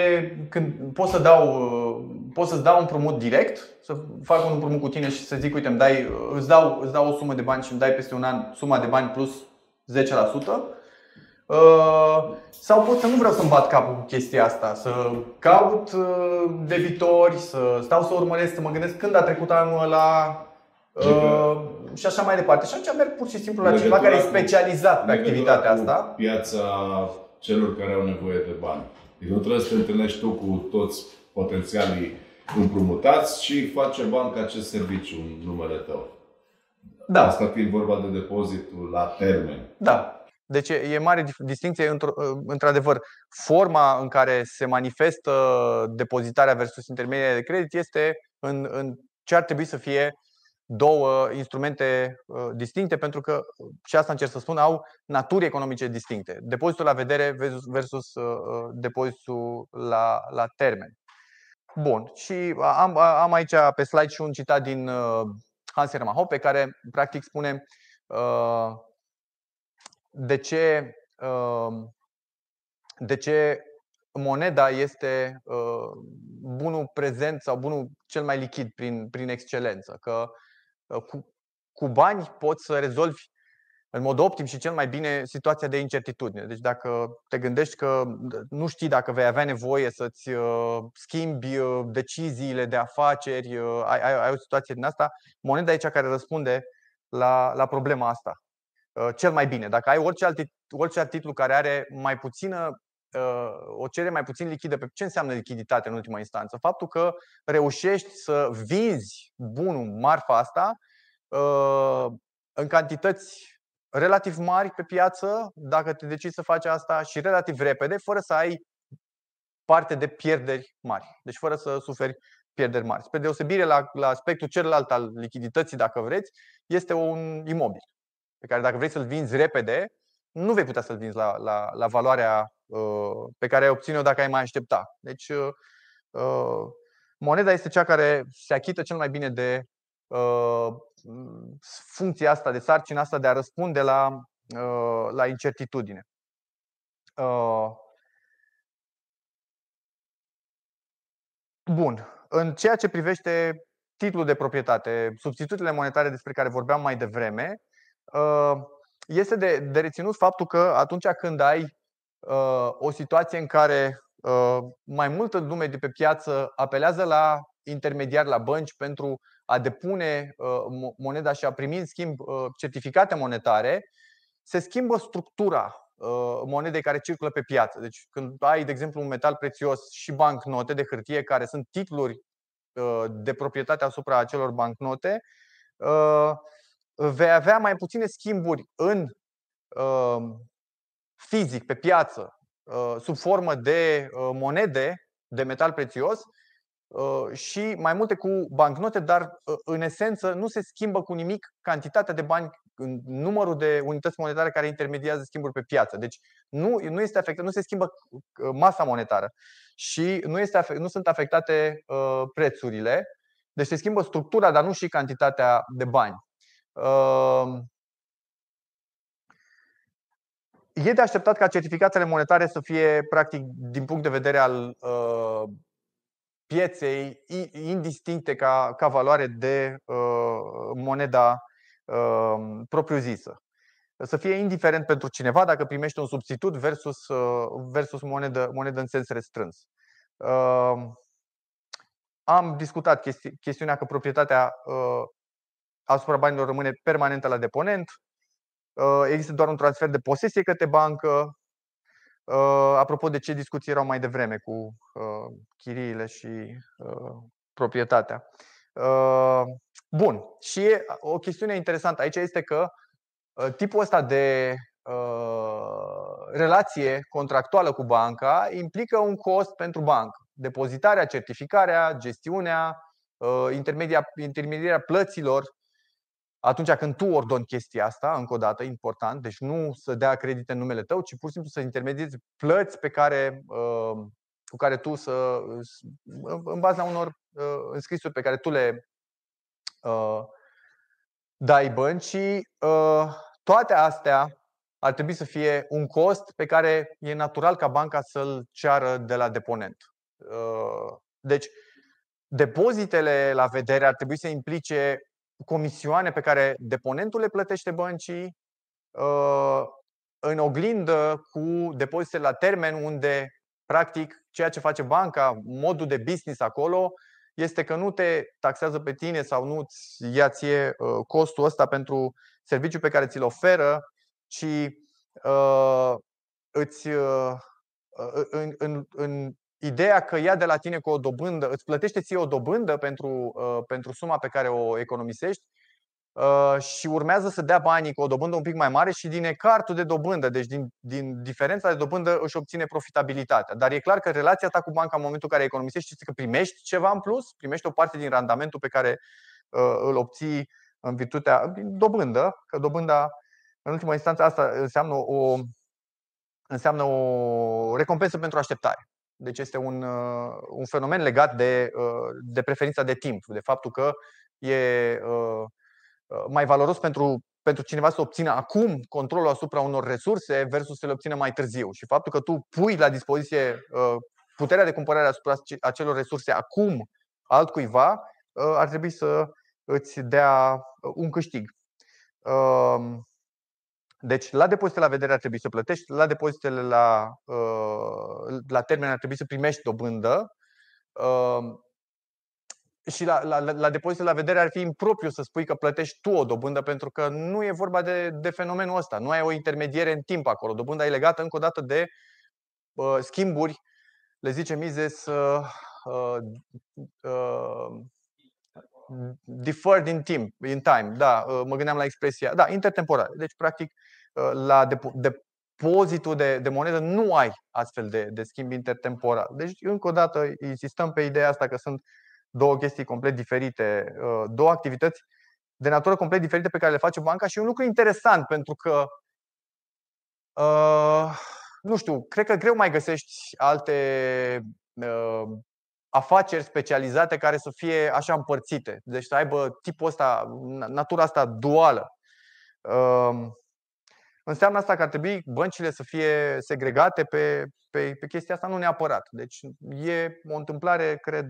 când pot să dau uh, pot să-ți dau un împrumut direct, să fac un împrumut cu tine și să zic, uite, îmi dai, îți, dau, îți dau o sumă de bani și îmi dai peste un an suma de bani plus 10%, Uh, sau pot să nu vreau să-mi bat capul cu chestia asta, să caut uh, debitori, să stau să urmăresc, să mă gândesc când a trecut anul ăla uh, și așa mai departe. Și atunci merg pur și simplu la cineva care e specializat pe activitatea asta. Piața celor care au nevoie de bani. Deci nu trebuie să te întâlnești tu cu toți potențialii împrumutați și face banca acest serviciu în numele tău. Da. Asta fiind vorba de depozitul la termen. Da. Deci e mare distinție ă, într-adevăr. Forma în care se manifestă depozitarea versus intermediarea de credit este în, în ce ar trebui să fie două instrumente ă, distincte, pentru că, și asta încerc să spun, au naturi economice distincte. Depozitul la vedere versus, versus ă, depozitul la, la termen. Bun, și am, am aici pe slide și un citat din Hans Hermann Hoppe care practic spune de ce, uh, de ce moneda este uh, bunul prezent sau bunul cel mai lichid prin, prin excelență. Că uh, cu, cu bani poți să rezolvi în mod optim și cel mai bine situația de incertitudine. Deci dacă te gândești că nu știi dacă vei avea nevoie să-ți schimbi deciziile de afaceri, ai, ai, ai o situație din asta, moneda e cea care răspunde la, la problema asta. Uh, cel mai bine. Dacă ai orice, alt, orice alt titlu care are mai puțină uh, o cerere mai puțin lichidă. Pe ce înseamnă lichiditate în ultima instanță? Faptul că reușești să vinzi bunul, marfa asta, uh, în cantități relativ mari pe piață, dacă te decizi să faci asta și relativ repede, fără să ai parte de pierderi mari. Deci fără să suferi pierderi mari. Spre deosebire la, la aspectul celălalt al lichidității, dacă vreți, este un imobil pe care dacă vrei să-l vinzi repede, nu vei putea să-l vinzi la, la, la valoarea uh, pe care ai obține-o dacă ai mai aștepta. Deci, uh, uh, moneda este cea care se achită cel mai bine de funcția asta, de sarcina asta de a răspunde la, la incertitudine. Bun. În ceea ce privește titlul de proprietate, substitutele monetare despre care vorbeam mai devreme, este de, de reținut faptul că atunci când ai uh, o situație în care uh, mai multă lume de pe piață apelează la intermediari, la bănci pentru a depune uh, moneda și a primi în schimb certificate monetare, se schimbă structura monedei care circulă pe piață. Deci când ai, de exemplu, un metal prețios și bancnote de hârtie care sunt titluri de proprietate asupra acelor bancnote, vei avea mai puține schimburi în um, fizic, pe piață, uh, sub formă de uh, monede de metal prețios uh, și mai multe cu bancnote, dar în esență nu se schimbă cu nimic cantitatea de bani, numărul de unități monetare care intermediază schimburi pe piață. Deci nu, nu este afectat, nu se schimbă masa monetară și nu, este, nu sunt afectate prețurile. Deci se schimbă structura, dar nu și cantitatea de bani. E de așteptat ca certificatele monetare să fie, practic, din punct de vedere al uh, pieței, indistincte ca, ca valoare de uh, moneda um, propriu-zisă să fie indiferent pentru cineva dacă primește un substitut versus, uh, versus monedă, monedă în sens restrâns. Um, am discutat chesti- chestiunea că proprietatea asupra banilor rămâne permanentă la deponent, uh, există doar un transfer de posesie către bancă. Uh, apropo de ce discuții erau mai devreme cu uh, chiriile și proprietatea. Bun. Și o chestiune interesantă aici este că tipul ăsta de relație contractuală cu banca implică un cost pentru bancă. Depozitarea, certificarea, gestiunea, intermedierea plăților atunci când tu ordoni chestia asta, încă o dată, important, deci nu să dea credite în numele tău, ci pur și simplu să intermediezi plăți pe care, uh, cu care tu să, în baza unor uh, înscrisuri pe care tu le uh, dai băncii, toate astea ar trebui să fie un cost pe care e natural ca banca să-l ceară de la deponent. Deci, depozitele la vedere ar trebui să implice comisioane pe care deponentul le plătește băncii, uh, în oglindă cu depozite la termen, unde, practic, ceea ce face banca, modul de business acolo, este că nu te taxează pe tine sau nu îți ia ție uh, costul ăsta pentru serviciul pe care ți-l oferă, ci uh, îți, uh, în, în, în ideea că ia de la tine cu o dobândă, îți plătește ție o dobândă pentru, uh, pentru suma pe care o economisești uh, și urmează să dea banii cu o dobândă un pic mai mare și din ecartul de dobândă, deci din, din diferența de dobândă își obține profitabilitatea. Dar e clar că relația ta cu banca în momentul în care economisești este că primești ceva în plus, primești o parte din randamentul pe care uh, îl obții în virtutea din dobândă, că dobânda în ultima instanță asta înseamnă o, înseamnă o recompensă pentru așteptare. Deci este un, uh, un fenomen legat de, uh, de preferința de timp, de faptul că e uh, mai valoros pentru, pentru cineva să obțină acum controlul asupra unor resurse versus să le obțină mai târziu. Și faptul că tu pui la dispoziție puterea de cumpărare asupra acelor resurse acum altcuiva ar trebui să îți dea un câștig. Um, deci, la depozitele la vedere ar trebui să plătești, la depozitele la, uh, la termen ar trebui să primești dobândă um, și la, la, la depozitele la vedere ar fi impropriu să spui că plătești tu o dobândă, pentru că nu e vorba de, de fenomenul ăsta. Nu ai o intermediere în timp acolo. Dobânda e legată încă o dată de uh, schimburi, le zice Mises, uh, deferred in, timp, in time, da, uh, mă gândeam la expresia, da, intertemporal, Deci, practic, uh, la depozitul de, de monedă nu ai astfel de, de schimb intertemporal. Deci, încă o dată, insistăm pe ideea asta că sunt două chestii complet diferite, uh, două activități de natură complet diferite pe care le face banca și un lucru interesant pentru că uh, nu știu, cred că greu mai găsești alte uh, afaceri specializate care să fie așa împărțite. Deci să aibă tipul ăsta, natura asta duală. Înseamnă asta că ar trebui băncile să fie segregate pe, pe, pe chestia asta, nu neapărat. Deci e o întâmplare, cred,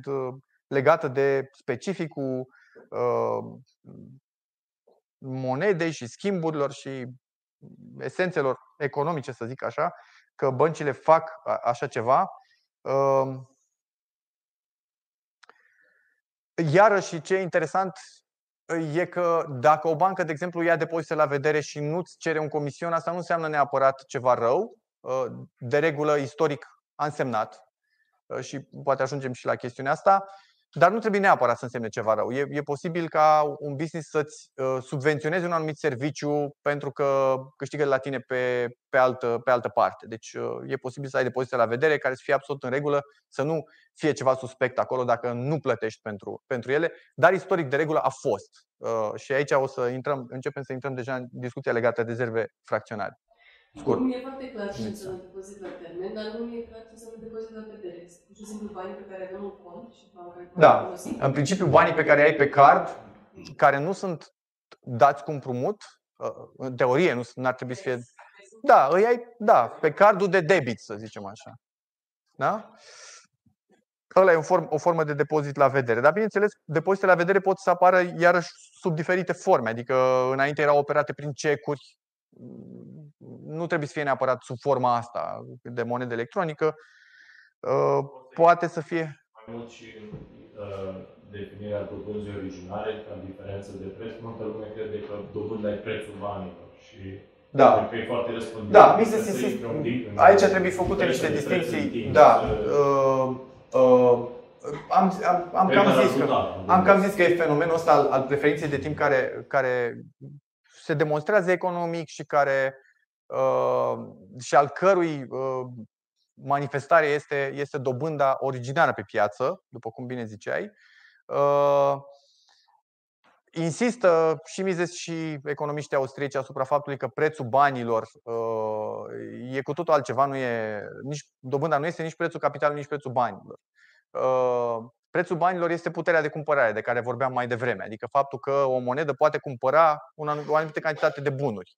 legată de specificul uh, monedei și schimburilor și esențelor economice, să zic așa, că băncile fac așa ceva. Uh, Iarăși, ce e interesant uh, e că dacă o bancă, de exemplu, ia depozite la vedere și nu-ți cere un comision, asta nu înseamnă neapărat ceva rău. Uh, de regulă, istoric, a însemnat uh, și poate ajungem și la chestiunea asta. Dar nu trebuie neapărat să însemne ceva rău. E, e posibil ca un business să-ți uh, subvenționeze un anumit serviciu pentru că câștigă de la tine pe, pe, altă, pe altă parte. Deci uh, e posibil să ai depozite la vedere care să fie absolut în regulă, să nu fie ceva suspect acolo dacă nu plătești pentru, pentru ele, dar istoric de regulă a fost. Uh, și aici o să intrăm, începem să intrăm deja în discuția legată de rezerve fracționare. Scurt. Nu e foarte clar ce înseamnă depozit la termen, dar nu e clar ce înseamnă depozit la credere. Pur și simplu banii pe care avem un cont și banca Da. În principiu, banii pe care ai pe card, care nu sunt dați cu împrumut, uh, în teorie, nu ar trebui să fie. Da, îi ai, da, pe cardul de debit, să zicem așa. Da? Ăla e o, form, o formă de depozit la vedere. Dar, bineînțeles, depozitele la vedere pot să apară iarăși sub diferite forme. Adică, înainte erau operate prin cecuri, nu trebuie să fie neapărat sub forma asta de monedă electronică. Uh, poate să fie. Mai mult și uh, definirea dobânzii originale ca diferență de preț. Multă lume crede că dobânda e prețul banilor și da. e foarte răspândit. Da, mi se simt. Aici trebuie făcute niște distinții. Da. Uh, am, am, am, cam zis că, am cam zis că e fenomenul ăsta al, al preferinței de timp care, care se demonstrează economic și care Ă, și al cărui ă, manifestare este, este dobânda originară pe piață, după cum bine ziceai. Ă, insistă și Mises și economiștii austrieci asupra faptului că prețul banilor e cu totul altceva, nu e, nici, dobânda nu este nici prețul capitalului, nici prețul banilor. Prețul banilor este puterea de cumpărare de care vorbeam mai devreme, adică faptul că o monedă poate cumpăra o anumită cantitate de bunuri.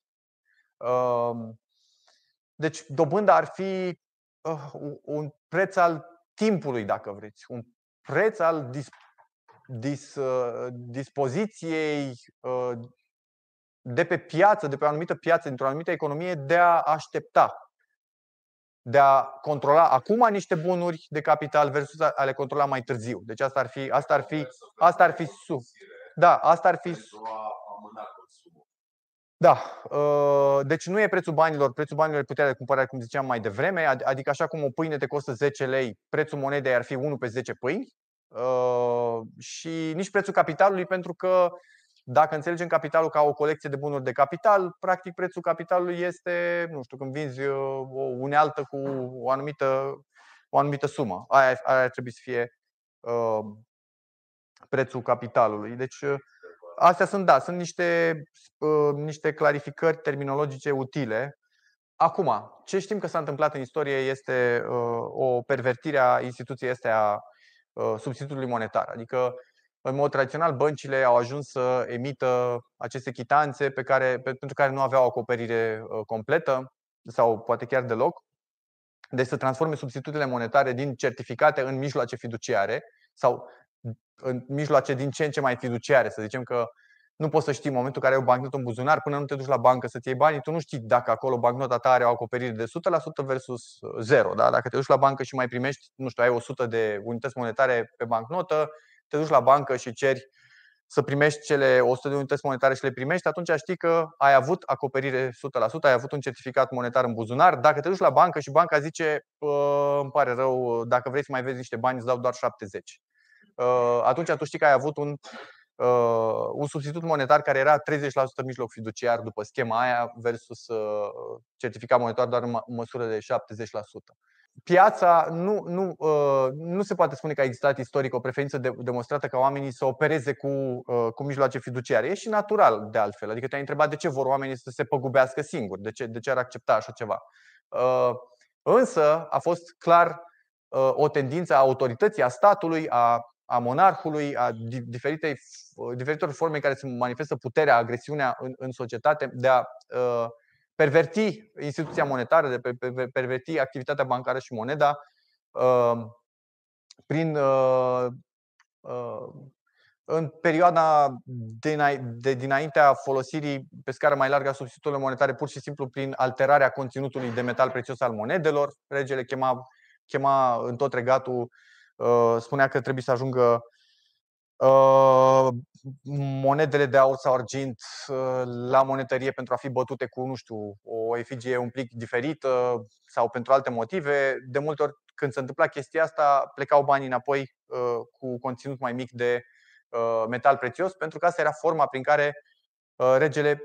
Deci dobânda ar fi ah, un preț al timpului, dacă vreți, un preț al dis, dis, ah, dispoziției ah, de pe piață, de pe o anumită piață, dintr-o anumită economie, de a aștepta de a controla acum niște bunuri de capital versus a le controla mai târziu. Deci asta ar fi, asta ar fi, asta ar fi, asta ar fi, da, asta ar fi, da, uh, deci nu e prețul banilor. Prețul banilor puterea de cumpărare, cum ziceam mai devreme, adică așa cum o pâine te costă 10 lei, prețul monedei ar fi 1 pe 10 pâini uh, și nici prețul capitalului, pentru că dacă înțelegem capitalul ca o colecție de bunuri de capital, practic prețul capitalului este, nu știu, când vinzi uh, o unealtă cu o anumită, o anumită sumă. Aia, aia ar trebui să fie prețul capitalului. Deci Astea sunt, da, sunt niște, uh, niște clarificări terminologice utile. Acum, ce știm că s-a întâmplat în istorie este uh, o pervertire a instituției astea uh, substitutului monetar. Adică, în mod tradițional, băncile au ajuns să emită aceste chitanțe pe care, pentru care nu aveau acoperire uh, completă sau poate chiar deloc. Deci să transforme substitutele monetare din certificate în mijloace fiduciare sau în mijloace din ce în ce mai fiduciare. Să zicem că nu poți să știi în momentul în care ai o bancnotă în buzunar până nu te duci la bancă să-ți iei banii, tu nu știi dacă acolo bancnota ta are o acoperire de 100% versus 0. Da? Dacă te duci la bancă și mai primești, nu știu, ai 100 de unități monetare pe bancnotă, te duci la bancă și ceri să primești cele 100 de unități monetare și le primești, atunci știi că ai avut acoperire 100%, ai avut un certificat monetar în buzunar. Dacă te duci la bancă și banca zice, îmi pare rău, dacă vrei să mai vezi niște bani, îți dau doar 70. Uh, atunci tu știi că ai avut un, uh, un substitut monetar care era 30% mijloc fiduciar după schema aia versus uh, certificat monetar doar în măsură de 70% piața nu, nu, nu se poate spune că a existat istoric o preferință de, demonstrată ca oamenii să opereze cu, cu mijloace fiduciare. E și natural, de altfel. Adică te-ai întrebat de ce vor oamenii să se păgubească singuri, de ce, de ce ar accepta așa ceva. Însă a fost clar o tendință a autorității, a statului, a a monarhului, a diferitei, uh, diferitor forme în care se manifestă puterea, agresiunea în, în societate, de a uh, perverti instituția monetară, de a per, perverti activitatea bancară și moneda uh, prin uh, uh în perioada de dinaintea folosirii pe scară mai largă a substitutelor monetare, pur și simplu prin alterarea conținutului de metal prețios al monedelor, regele chema, chema în tot regatul Uh, spunea că trebuie să ajungă uh, monedele de aur sau argint uh, la monetărie pentru a fi bătute cu, nu știu, o efigie un plic diferită sau pentru alte motive. De multe ori, când se întâmpla chestia asta, plecau banii înapoi cu conținut mai mic de metal prețios, pentru că asta era forma prin care regele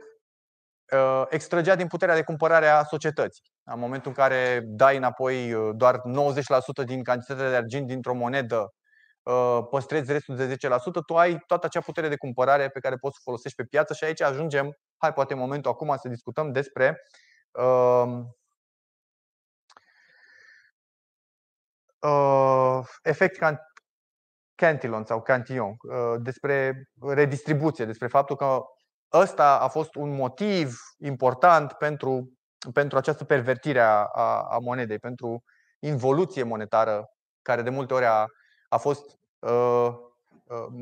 Uh, extragea din puterea de cumpărare a societății. În momentul în care dai înapoi uh, doar 90% din cantitatea de argint dintr-o monedă, uh, păstrezi restul de 10%, tu ai toată acea putere de cumpărare pe care poți să o folosești pe piață și aici ajungem, hai poate în momentul acum să discutăm despre uh, uh, efect Cantillon sau Cantillon, uh, despre redistribuție, despre faptul că ăsta a fost un motiv important pentru, pentru această pervertire a, a, a monedei, pentru involuție monetară, care de multe ori a, a fost uh,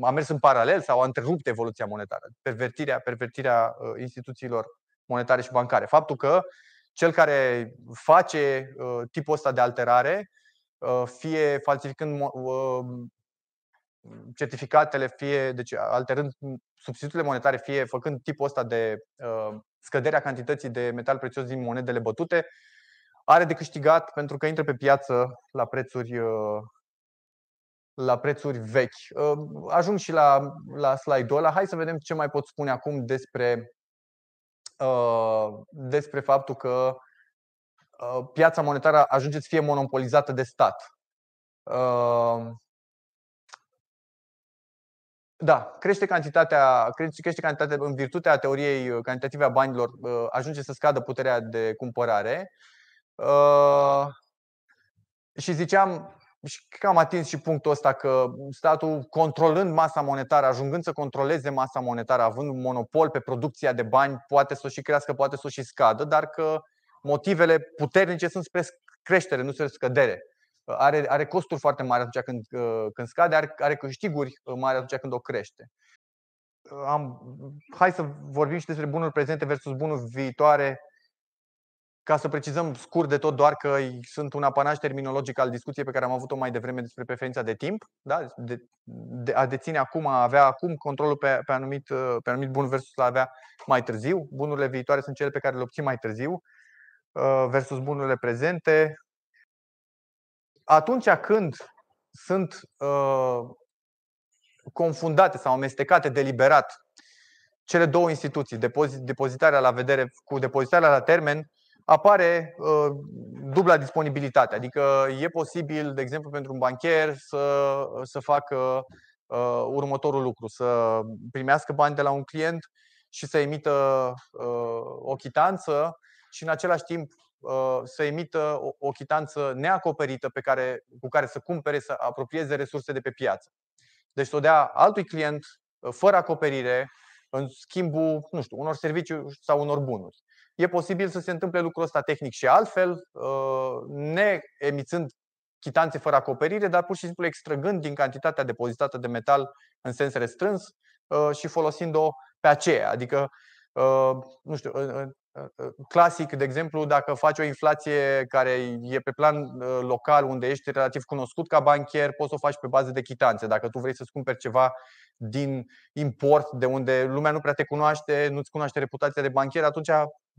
a mers în paralel sau a întrerupt evoluția monetară, pervertirea, pervertirea ă, instituțiilor monetare și bancare. Faptul că cel care face tipul ăsta de alterare, fie falsificând certificatele, fie deci alterând substituțiile monetare, fie făcând tipul ăsta de uh, scăderea cantității de metal prețios din monedele bătute, are de câștigat pentru că intră pe piață la prețuri uh, la prețuri vechi. Uh, ajung și la, la slide-ul ăla. Hai să vedem ce mai pot spune acum despre, uh, despre faptul că uh, piața monetară ajunge să fie monopolizată de stat. Uh, da, crește cantitatea, crește, crește cantitatea în virtutea teoriei uh, cantitative a banilor, uh, ajunge să scadă puterea de cumpărare. Uh, și ziceam, și că am atins și punctul ăsta că statul controlând masa monetară, ajungând să controleze masa monetară, având un monopol pe producția de bani, poate să o și crească, poate să o și scadă, dar că motivele puternice sunt spre creștere, nu spre scădere are, are costuri foarte mari atunci când, uh, când scade, are, are câștiguri uh, mari atunci când o crește. Uh, am, hai să vorbim și despre bunul prezente versus bunul viitoare, ca să precizăm scurt de tot, doar că sunt un apanaj terminologic al discuției pe care am avut-o mai devreme despre preferința de timp, da? de, de, a deține acum, a avea acum controlul pe, pe, anumit, pe anumit bun versus a avea mai târziu. Bunurile viitoare sunt cele pe care le obții mai târziu versus bunurile prezente atunci când sunt uh, confundate sau amestecate deliberat cele două instituții, depozitarea la vedere cu depozitarea la termen, apare uh, dubla disponibilitate. Adică e posibil, de exemplu, pentru un bancher să, să facă uh, următorul lucru, să primească bani de la un client și să emită uh, o chitanță și în același timp Uh, să emită o, chitanță neacoperită pe care, cu care să cumpere, să apropieze resurse de pe piață. Deci să o dea altui client uh, fără acoperire, în schimbul, nu știu, unor servicii sau unor bunuri. E posibil să se întâmple lucrul ăsta tehnic și altfel, uh, ne emițând chitanțe fără acoperire, dar pur și simplu extrăgând din cantitatea depozitată de metal în sens restrâns și folosind-o pe aceea. Adică, nu știu, clasic, de exemplu, dacă faci o inflație care e pe plan uh, local, unde ești relativ cunoscut ca banchier, poți să o faci pe bază de chitanțe. Dacă tu vrei să-ți cumperi ceva din import, de unde lumea nu prea te cunoaște, nu-ți cunoaște reputația de banchier, atunci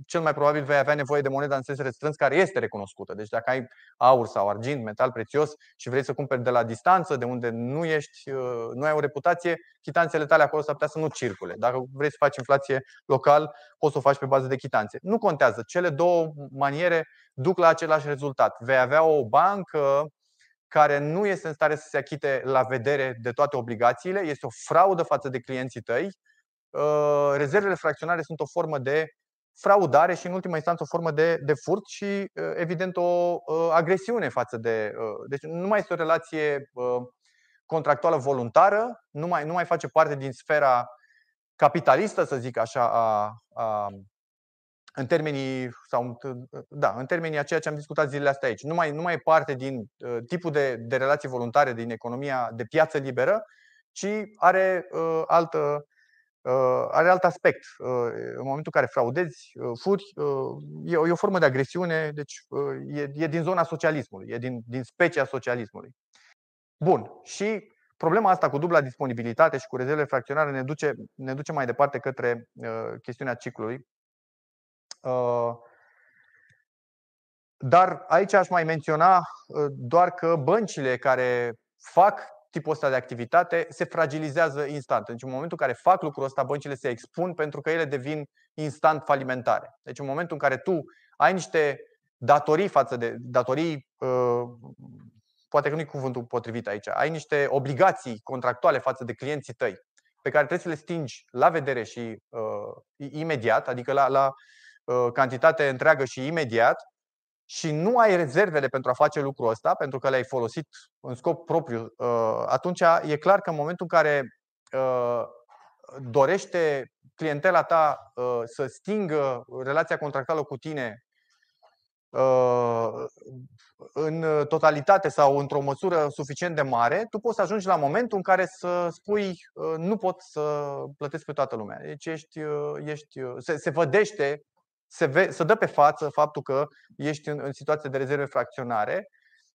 cel mai probabil vei avea nevoie de moneda în sens restrâns care este recunoscută. Deci dacă ai aur sau argint, metal prețios și vrei să cumperi de la distanță, de unde nu, ești, uh, nu ai o reputație, chitanțele tale acolo s-ar putea să nu circule. Dacă vrei să faci inflație local, poți să o faci pe bază de chitanțe. Nu contează. Cele două maniere duc la același rezultat. Vei avea o bancă care nu este în stare să se achite la vedere de toate obligațiile, este o fraudă față de clienții tăi. Uh, rezervele fracționare sunt o formă de fraudare și, în ultima instanță, o formă de, de furt și, uh, evident, o uh, agresiune față de. Deci, nu mai este o relație contractuală voluntară, nu mai, nu mai face parte din sfera capitalistă, să zic așa, a, a în termenii, sau, da, în termenii a ceea ce am discutat zilele astea aici. Nu mai, nu mai e parte din uh, tipul de, de relații voluntare din economia de piață liberă, ci are, uh, altă, uh, are alt aspect. Uh, în momentul în care fraudezi, uh, furi, uh, e, o, e o formă de agresiune, deci uh, e, e din zona socialismului, e din, din specia socialismului. Bun. Și problema asta cu dubla disponibilitate și cu rezervele fracționare ne duce, ne duce mai departe către uh, chestiunea ciclului Uh, dar aici aș mai menționa uh, doar că băncile care fac tipul ăsta de activitate se fragilizează instant. Deci în momentul în care fac lucrul ăsta, băncile se expun pentru că ele devin instant falimentare. Deci în momentul în care tu ai niște datorii față de datorii uh, poate că nu e cuvântul potrivit aici, ai niște obligații contractuale față de clienții tăi pe care trebuie să le stingi la vedere și uh, imediat, adică la, la Uh, cantitate întreagă și imediat și nu ai rezervele pentru a face lucrul ăsta, pentru că le-ai folosit în scop propriu, uh, atunci e clar că în momentul în care uh, dorește clientela ta să stingă relația contractuală cu tine în totalitate sau într-o măsură suficient de mare, tu poți să ajungi la momentul în care să spui nu pot să plătesc pe toată lumea. Deci ești, ești, se, se vădește se, ve- se dă pe față faptul că ești în, în situație de rezerve fracționare.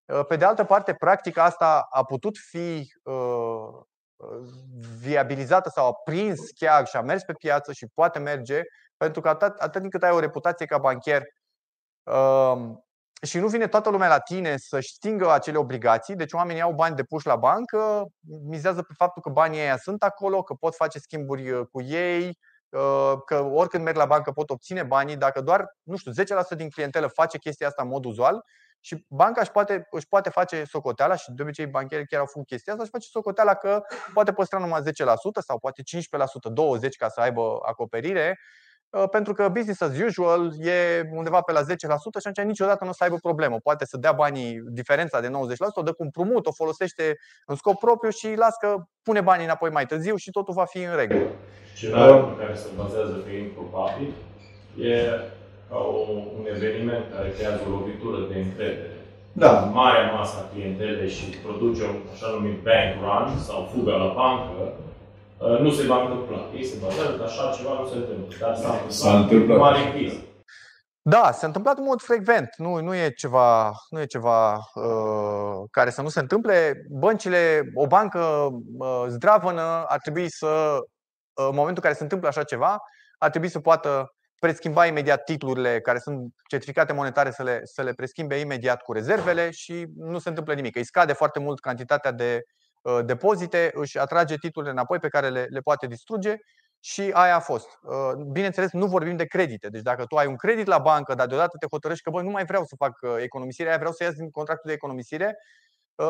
Uh, pe de altă parte, practica asta a putut fi uh, uh, viabilizată sau a prins chiar și a mers pe piață și poate merge, pentru că atât, atât din cât ai o reputație ca banchier uh, um, și nu vine toată lumea la tine să stingă acele obligații, deci oamenii au bani depuși la bancă, mizează pe faptul că banii ei sunt acolo, că pot face schimburi uh, cu ei, Uh, că oricând merg la bancă pot obține banii, dacă doar, nu știu, 10% din clientelă face chestia asta în mod uzual și banca își poate, își poate face socoteala și de obicei bancherii chiar au făcut chestia asta și face socoteala că poate păstra numai 10% sau poate 15%, 20% ca să aibă acoperire Uh, pentru că business as usual e undeva pe la 10% și atunci niciodată nu o să aibă problemă. Poate să dea banii, diferența de 90%, o dă cu împrumut, o folosește în scop propriu și las că pune banii înapoi mai târziu și totul va fi în regulă. Scenariul da. pe care se bazează pe improbabil e ca uh, un eveniment care creează o lovitură de încredere. Da. Marea masă a clientele și produce un așa numit bank run sau fuga la bancă, Uh, nu se va întâmpla. Ei se bazează că așa ceva nu se întâmplă. Dar da, s-a întâmplat. Da, s-a întâmplat. Mare criză. Da, se întâmplă în mod frecvent. Nu, nu e ceva, nu e ceva uh, care să nu se întâmple. Băncile, o bancă uh, zdravănă ar trebui să, uh, în momentul în care se întâmplă așa ceva, ar trebui să poată preschimba imediat titlurile care sunt certificate monetare să le, să le preschimbe imediat cu rezervele și nu se întâmplă nimic. Îi scade foarte mult cantitatea de Uh, depozite, își atrage titlurile înapoi pe care le, le poate distruge și aia a fost. Uh, bineînțeles, nu vorbim de credite. Deci dacă tu ai un credit la bancă, dar deodată te hotărăști că bă, nu mai vreau să fac uh, economisire, aia vreau să ies din contractul de economisire,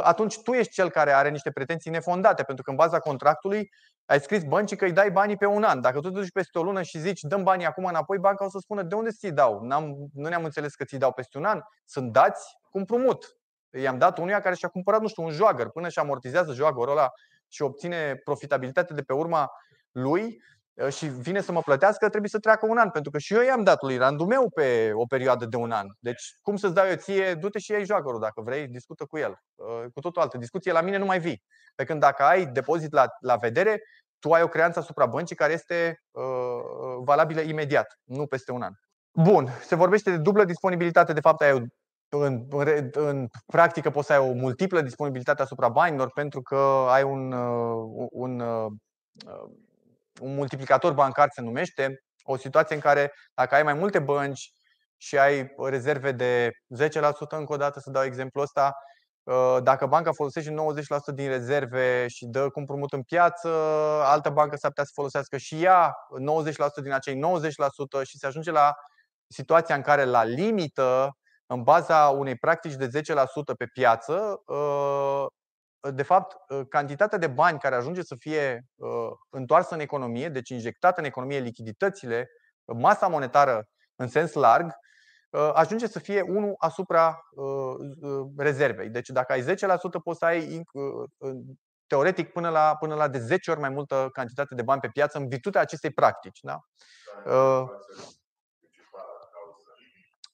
atunci tu ești cel care are niște pretenții nefondate, pentru că în baza contractului ai scris băncii că îi dai banii pe un an. Dacă tu te duci peste o lună și zici dăm banii acum înapoi, banca o să spună de unde ți-i dau? N-am, nu ne-am înțeles că ți-i dau peste un an. Sunt dați cu împrumut i-am dat unuia care și-a cumpărat, nu știu, un joagăr, până și amortizează joagărul ăla și obține profitabilitate de pe urma lui uh, și vine să mă plătească, trebuie să treacă un an, pentru că și eu i-am dat lui meu pe o perioadă de un an. Deci, cum să-ți dau eu ție, du-te și ei joacă dacă vrei, discută cu el. Uh, cu totul altă discuție, la mine nu mai vii. Pe când dacă ai depozit la, la vedere, tu ai o creanță asupra băncii care este uh, uh valabilă imediat, nu peste un an. Bun, se vorbește de dublă disponibilitate, de fapt ai în, în, în practică poți să ai o multiplă disponibilitate asupra banilor pentru că ai un, uh, un, uh, uh, un multiplicator bancar, se numește, o situație în care dacă ai mai multe bănci și ai rezerve de 10%, încă o dată să dau exemplul ăsta, dacă banca folosește 90% din rezerve și dă cumpărut în piață, altă bancă s-ar putea să folosească și ea 90% din acei 90% și se ajunge la situația în care la limită în baza unei practici de 10% pe piață, ă, de fapt, ă, cantitatea de bani care ajunge să fie ă, întoarsă în economie, deci injectată în economie, lichiditățile, masa monetară în sens larg, ajunge să fie 1 asupra rezervei. Deci dacă ai 10%, poți să ai teoretic până la, până la de 10 ori mai multă cantitate de bani pe piață în virtutea acestei practici. Da? da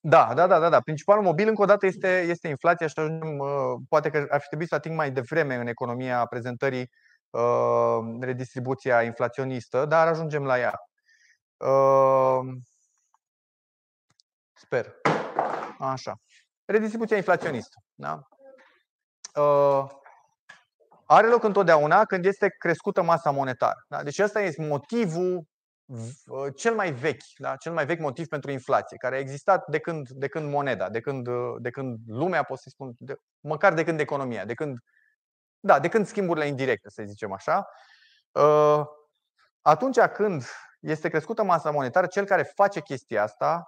da, da, da, da, da. Principalul mobil, încă o dată, este, este inflația și ajungem, uh, poate că ar fi trebuit să ating mai devreme în economia prezentării uh, redistribuția inflaționistă, dar ajungem la ea. Uh, sper. Așa. Redistribuția inflaționistă. Da? Uh, are loc întotdeauna când este crescută masa monetară. Da? Deci asta este motivul Mm-hmm. Uh, cel mai vechi, da? cel mai vechi motiv pentru inflație, care a existat de când, de când moneda, de când, uh, de când lumea, pot să spun, de, măcar de când economia, de când, da, de când schimburile indirecte, să zicem așa, uh, atunci când este crescută masa monetară, cel care face chestia asta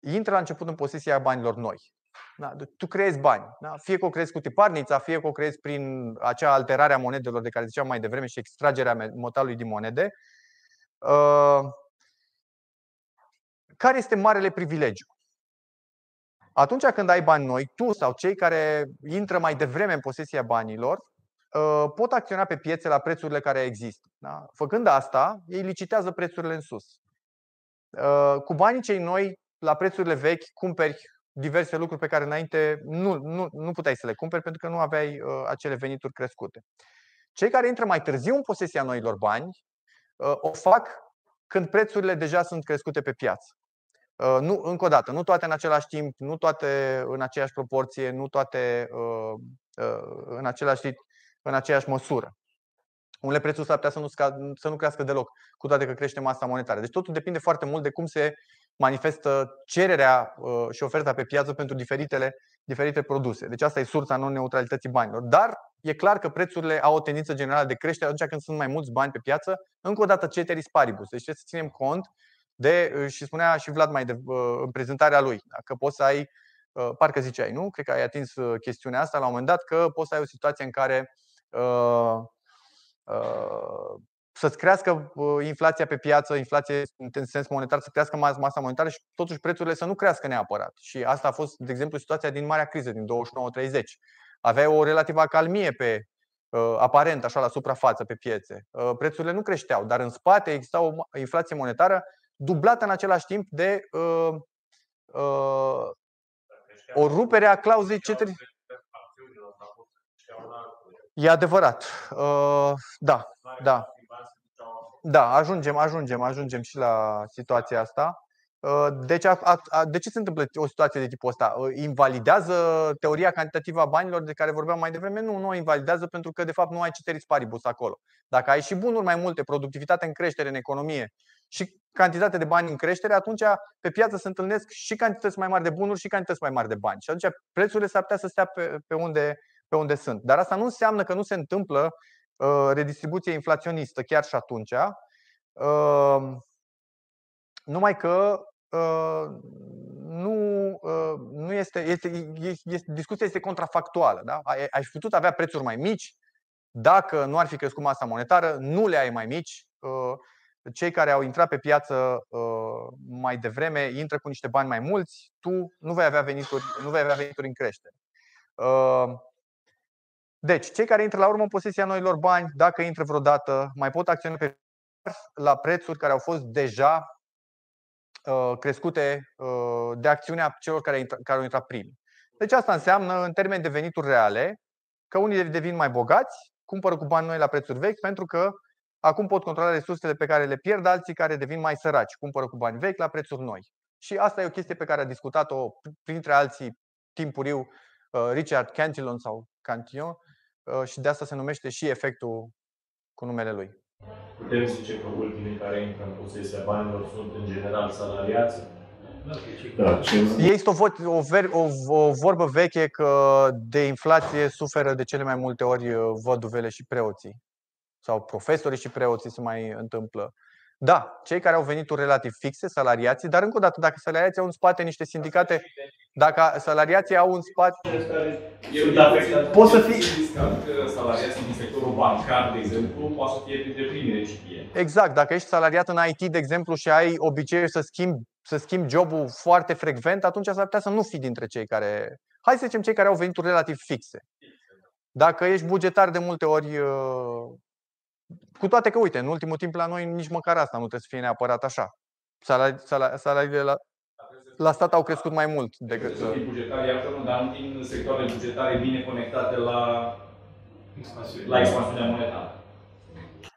intră la început în posesia banilor noi. Da? Tu creezi bani. Da? Fie că o creezi cu tiparnița, fie că o creezi prin acea alterare a monedelor de care ziceam mai devreme și extragerea metalului din monede, Ă, care este marele privilegiu? Atunci când ai bani noi, tu sau cei care intră mai devreme în posesia banilor, ă, pot acționa pe piețe la prețurile care există. Da? Făcând asta, ei licitează prețurile în sus. Ă, cu banii cei noi, la prețurile vechi, cumperi diverse lucruri pe care înainte nu, nu, nu puteai să le cumperi pentru că nu aveai acele venituri crescute. Cei care intră mai târziu în posesia noilor bani o fac când prețurile deja sunt crescute pe piață. Uh, nu, încă o dată, nu toate în același timp, nu toate în aceeași proporție, nu toate uh, uh, în același, în aceeași măsură. Unele prețuri s-ar putea să nu, scad, să nu crească deloc, cu toate că crește masa monetară. Deci totul depinde foarte mult de cum se manifestă cererea și oferta pe piață pentru diferitele diferite produse. Deci asta e sursa non-neutralității banilor. Dar e clar că prețurile au o tendință generală de creștere atunci când sunt mai mulți bani pe piață. Încă o dată, ceteris paribus. Deci trebuie să ținem cont de, uh, și spunea și Vlad mai de, uh, în prezentarea lui, că poți să ai, uh, parcă ziceai, nu? Cred că ai atins chestiunea asta la un moment dat, că poți să ai o situație în care uh, uh, să-ți crească inflația pe piață, inflație în sens monetar, să crească masa monetară și totuși prețurile să nu crească neapărat. Și asta a fost, de exemplu, situația din marea criză din 29-30. Avea o relativă calmie pe ă, aparent, așa, la suprafață, pe piețe. Ă, prețurile nu creșteau, dar în spate exista o inflație monetară dublată în același timp de uh, uh, o rupere a clauzei ceterii. Cetări... E adevărat. Uh, da, da. Da, ajungem, ajungem, ajungem și la situația asta. Uh, deci, a, a, de ce se întâmplă o situație de tipul ăsta? Uh, invalidează teoria cantitativă a banilor de care vorbeam mai devreme? Nu, nu o invalidează pentru că, de fapt, nu ai ceteris paribus acolo. Dacă ai și bunuri mai multe, productivitate în creștere în economie și cantitate de bani în creștere, atunci pe piață se întâlnesc și cantități mai mari de bunuri și cantități mai mari de bani. Și atunci prețurile s-ar putea să stea pe, pe, unde, pe unde sunt. Dar asta nu înseamnă că nu se întâmplă Uh, redistribuție inflaționistă chiar și atunci. Uh, numai că uh, nu, nu este, este, este, discuția este contrafactuală. Da? Ai fi putut avea prețuri mai mici dacă nu ar fi crescut masa monetară, nu le ai mai mici. Cei care au intrat pe piață mai devreme intră cu niște bani mai mulți, tu nu vei avea venituri, nu vei avea venituri în creștere. Deci, cei care intră la urmă în posesia noilor bani, dacă intră vreodată, mai pot acționa pe la prețuri care au fost deja uh, crescute uh, de acțiunea celor care, intra, care au intrat primi. Deci asta înseamnă, în termeni de venituri reale, că unii devin mai bogați, cumpără cu bani noi la prețuri vechi, pentru că acum pot controla resursele pe care le pierd alții care devin mai săraci, cumpără cu bani vechi la prețuri noi. Și asta e o chestie pe care a discutat-o, printre alții, timpuriu, uh, Richard Cantillon sau Cantillon, Uh, și de asta se numește și efectul cu numele lui. Putem zice că ultimii care intră în posesia banilor sunt în general salariați? Da, Ei da, o, o, o, o vorbă veche că de inflație suferă de cele mai multe ori uh, văduvele și preoții. Sau profesorii și preoții se mai întâmplă. Da, cei care au venituri relativ fixe, salariații, dar încă o dată, dacă salariații au în spate niște sindicate dacă salariații au un spațiu. Poți să fii. Salariații din sectorul bancar, de exemplu, poate să fie întreprindere și Exact. Dacă ești salariat în IT, de exemplu, și ai obiceiul să schimbi, să schimbi jobul foarte frecvent, atunci s-ar putea să nu fii dintre cei care. Hai să zicem cei care au venituri relativ fixe. Dacă ești bugetar de multe ori uh, cu toate că, uite, în ultimul timp la noi nici măcar asta nu trebuie să fie neapărat așa. Salariile, salariile la, la stat au crescut mai mult decât... Să bugetare, bugetari autonom, dar în sectoarele bugetare bine conectate la, la expansiunea monetară.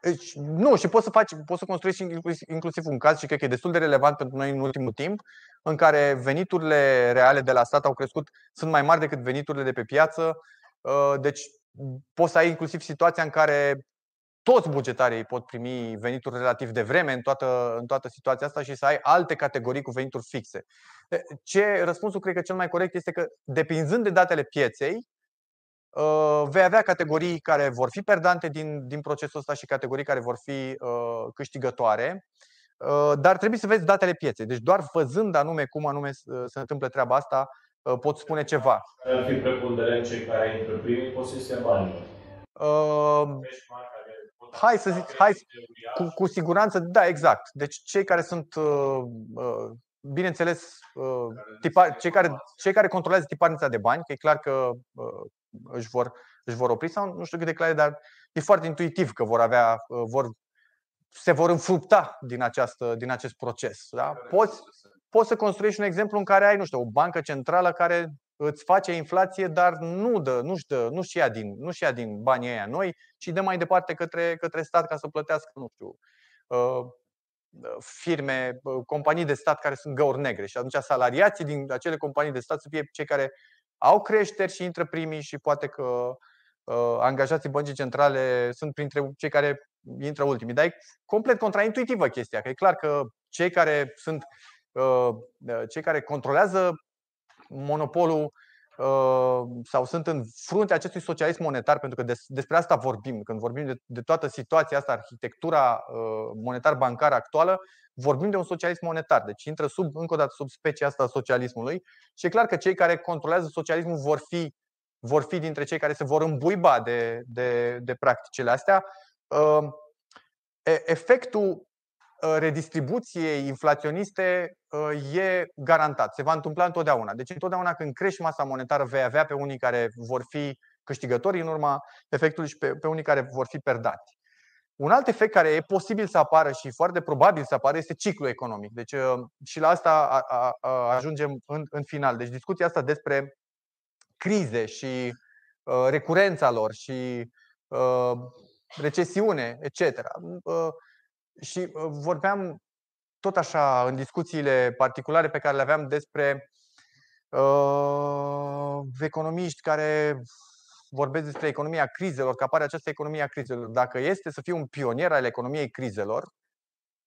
Deci, nu, și poți să faci, poți să construiești inclusiv un caz și cred că e destul de relevant pentru noi în ultimul timp, în care veniturile reale de la stat au crescut, sunt mai mari decât veniturile de pe piață. Ă, deci poți să ai inclusiv situația în care toți bugetarii pot primi venituri relativ de vreme în toată, în toată situația asta și să ai alte categorii cu venituri fixe. Ce răspunsul cred că cel mai corect este că depinzând de datele pieței, ă, vei avea categorii care vor fi perdante din, din procesul ăsta și categorii care vor fi uh, câștigătoare. Ă, dar trebuie să vezi datele pieței. Deci doar văzând anume cum anume se întâmplă treaba asta, pot spune ceva. Care ar fi preponderent cei care intră primii în posesia banilor? Uh, hai să zic, hai, cu, cu siguranță, da, exact. Deci cei care sunt, uh, uh, bineînțeles, uh, tipa, cei, care, cei care controlează tiparnița de bani, că e clar că își vor, își vor opri sau nu știu cât de clar dar e foarte intuitiv că vor avea, vor, se vor înfrupta din, această, din acest proces. Da? Poți, poți să construiești un exemplu în care ai, nu știu, o bancă centrală care îți face inflație, dar nu dă, nu-și, dă, nu-și, ia, din, nu-și ia din banii aia noi, ci dă mai departe către, către stat ca să plătească, nu știu, uh, firme, companii de stat care sunt găuri negre și atunci salariații din acele companii de stat să fie cei care au creșteri și intră primii și poate că uh, angajații băncii centrale sunt printre cei care intră ultimii. Dar e complet contraintuitivă chestia, că e clar că cei care sunt uh, cei care controlează monopolul uh, sau sunt în fruntea acestui socialism monetar, pentru că despre asta vorbim. Când vorbim de, de toată situația asta, arhitectura uh, monetar-bancară actuală, vorbim de un socialism monetar. Deci intră sub, încă o dată sub specia asta a socialismului și e clar că cei care controlează socialismul vor fi, vor fi dintre cei care se vor îmbuiba de, de, de practicile astea. Uh, efectul Uh, redistribuției inflaționiste uh, e garantat. Se va întâmpla întotdeauna. Deci întotdeauna când crești masa monetară vei avea pe unii care vor fi câștigători în urma efectului și pe, unii care vor fi perdați. Un alt efect care e posibil să apară și foarte probabil să apară este ciclul economic. Deci uh, și la asta a, a, a ajungem în, în final. Deci discuția asta despre crize și uh, recurența lor și uh, recesiune, etc. Uh, și uh, vorbeam tot așa în discuțiile particulare pe care le aveam despre uh, economiști care vorbesc despre economia crizelor, că apare această economie a crizelor. Dacă este să fiu un pionier al economiei crizelor,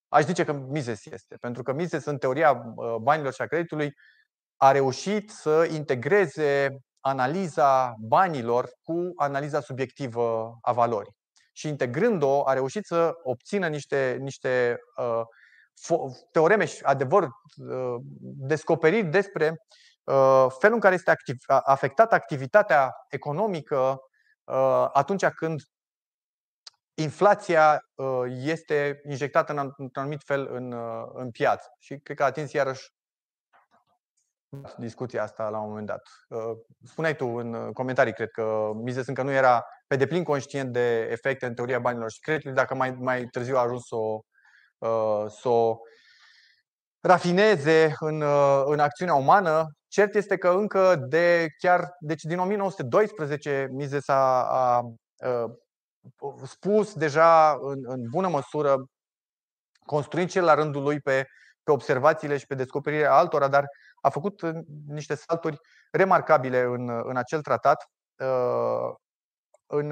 aș zice că Mises este. Pentru că Mises, în teoria uh, banilor și a creditului, a reușit să integreze analiza banilor cu analiza subiectivă a valorii și integrând-o a reușit să obțină niște, niște uh, teoreme și adevăr uh, descoperiri despre uh, felul în care este activ, afectată activitatea economică uh, atunci când inflația uh, este injectată în un anumit fel în, uh, în piață. Și cred că a atins iarăși discuția asta la un moment dat. Uh, spuneai tu în uh, comentarii, cred că Mises încă nu era pe deplin conștient de efecte în teoria banilor și creditului, dacă mai, mai târziu a ajuns să o, uh, să o rafineze în, în acțiunea umană. Cert este că încă de chiar, deci din 1912 Mises a, a, a spus deja în, în bună măsură, construind cel la rândul lui pe, pe observațiile și pe descoperirea altora, dar uh, a făcut uh, niște salturi remarcabile în, uh, în acel tratat uh, în,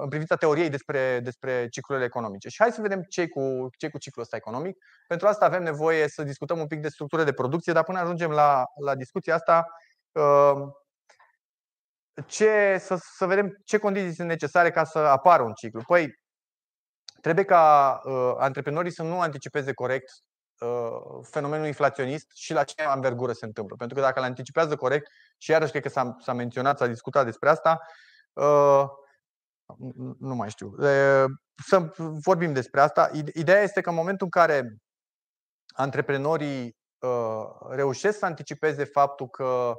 în privința teoriei despre, despre ciclurile economice. Și hai să vedem ce cu, ce cu ciclul ăsta economic. Pentru asta avem nevoie să discutăm un pic de structură de producție, dar până ajungem la, la discuția asta, ce, să, să vedem ce condiții sunt necesare ca să apară un ciclu. Păi, trebuie ca uh, antreprenorii să nu anticipeze corect Uh, fenomenul inflaționist și la ce amvergură se întâmplă. Pentru că dacă le anticipează corect, și iarăși cred că s-a, s-a menționat, s-a discutat despre asta, uh, nu mai știu, uh, să vorbim despre asta. Ideea este că în momentul în care antreprenorii reușesc să anticipeze faptul că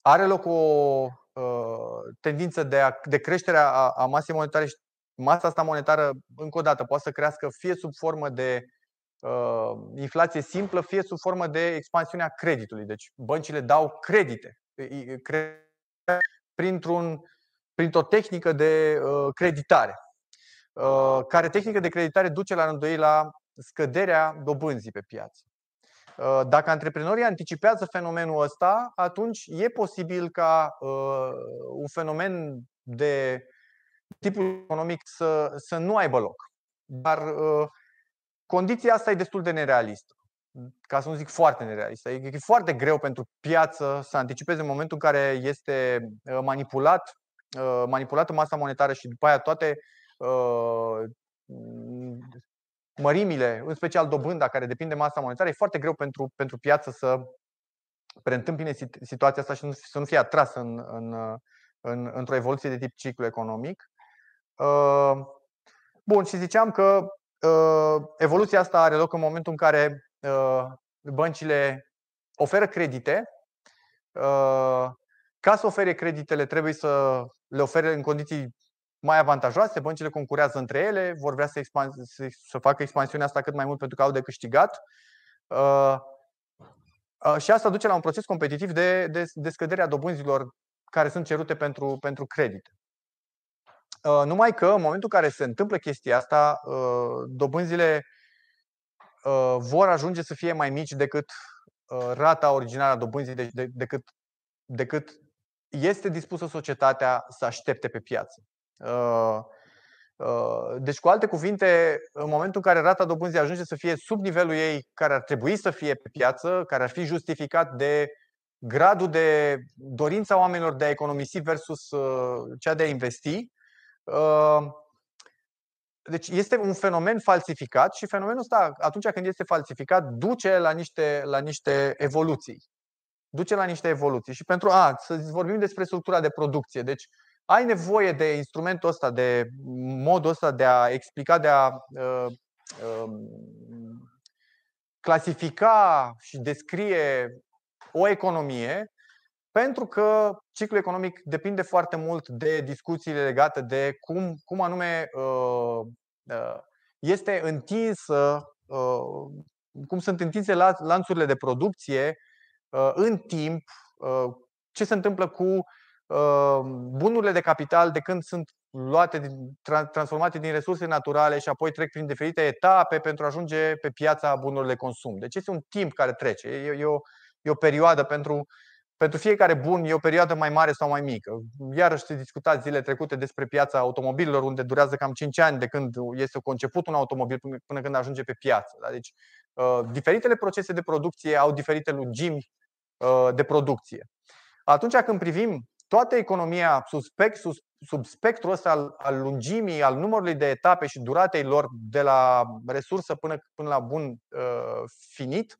are loc o tendință de, a, de creștere a, a masei monetare și masa asta monetară, încă o dată, poate să crească fie sub formă de Uh, inflație simplă, fie sub formă de expansiunea creditului. Deci băncile dau credite printr-un, printr-o tehnică de uh, creditare, uh, care tehnică de creditare duce la rândul la scăderea dobânzii pe piață. Dacă antreprenorii anticipează fenomenul ăsta, atunci e posibil ca un fenomen de tipul economic să, să nu aibă loc. Dar uh, Condiția asta e destul de nerealistă, ca să nu zic foarte nerealistă. E foarte greu pentru piață să anticipeze momentul în care este uh, manipulat, uh, manipulată masa monetară și după aia toate uh, mărimile, în special dobânda care depinde de masa monetară, e foarte greu pentru, pentru piață să preîntâmpine situația asta și să nu fie atras în, în, în, într-o evoluție de tip ciclu economic. Bun, și ziceam că Uh, evoluția asta are loc în momentul în care uh, băncile oferă credite. Uh, ca să ofere creditele, trebuie să le ofere în condiții mai avantajoase, băncile concurează între ele, vor vrea să, expan- să facă expansiunea asta cât mai mult pentru că au de câștigat. Uh, uh, și asta duce la un proces competitiv de, de, de scăderea dobânzilor care sunt cerute pentru, pentru credit. Ă, numai că în momentul în care se întâmplă chestia asta, ă, dobânzile ă, vor ajunge să fie mai mici decât rata originală a dobânzii, deci decât, decât este dispusă societatea să aștepte pe piață. Deci, cu alte cuvinte, în momentul în care rata dobânzii ajunge să fie sub nivelul ei care ar trebui să fie pe piață, care ar fi justificat de gradul de dorința oamenilor de a economisi versus cea de a investi, deci este un fenomen falsificat și fenomenul ăsta, atunci când este falsificat, duce la niște, la niște evoluții. Duce la niște evoluții. Și pentru a, să vorbim despre structura de producție. Deci ai nevoie de instrumentul ăsta, de modul ăsta de a explica, de a uh, uh, clasifica și descrie o economie pentru că ciclul economic depinde foarte mult de discuțiile legate de cum, cum anume uh, uh, este întinsă, uh, cum sunt întinse lanțurile de producție în timp, ce se întâmplă cu bunurile de capital de când sunt luate, transformate din resurse naturale și apoi trec prin diferite etape pentru a ajunge pe piața bunurilor de consum. Deci este un timp care trece, e, e, o, e o perioadă pentru pentru fiecare bun e o perioadă mai mare sau mai mică. Iarăși se discutat zile trecute despre piața automobililor, unde durează cam 5 ani de când este conceput un automobil până când ajunge pe piață. Da, deci, uh, diferitele procese de producție au diferite lungimi uh, de producție. Atunci când privim toată economia sub, spect, sub, sub spectrul ăsta al, al lungimii, al numărului de etape și duratei lor de la resursă până, până la bun uh, finit,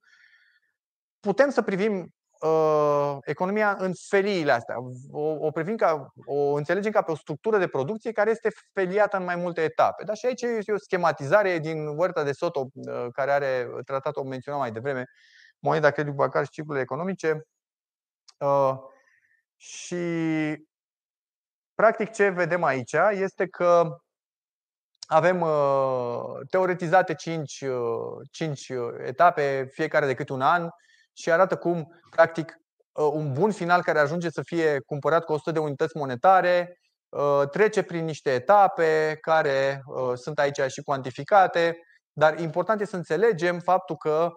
putem să privim uh, economia în feliile astea. O, o privim ca, o înțelegem ca pe o structură de producție care este feliată în mai multe etape. Dar și aici e o schematizare din Huerta de Soto, uh, care are tratatul menționat mai devreme, moneda, creditul bancar și ciclurile economice. Uh, și practic ce vedem aici este că avem uh, teoretizate 5, uh, 5 uh, etape, fiecare de câte un an, și arată cum, practic, uh, un bun final care ajunge să fie cumpărat cu 100 de unități monetare uh, trece prin niște etape care uh, sunt aici și cuantificate, dar important este să înțelegem faptul că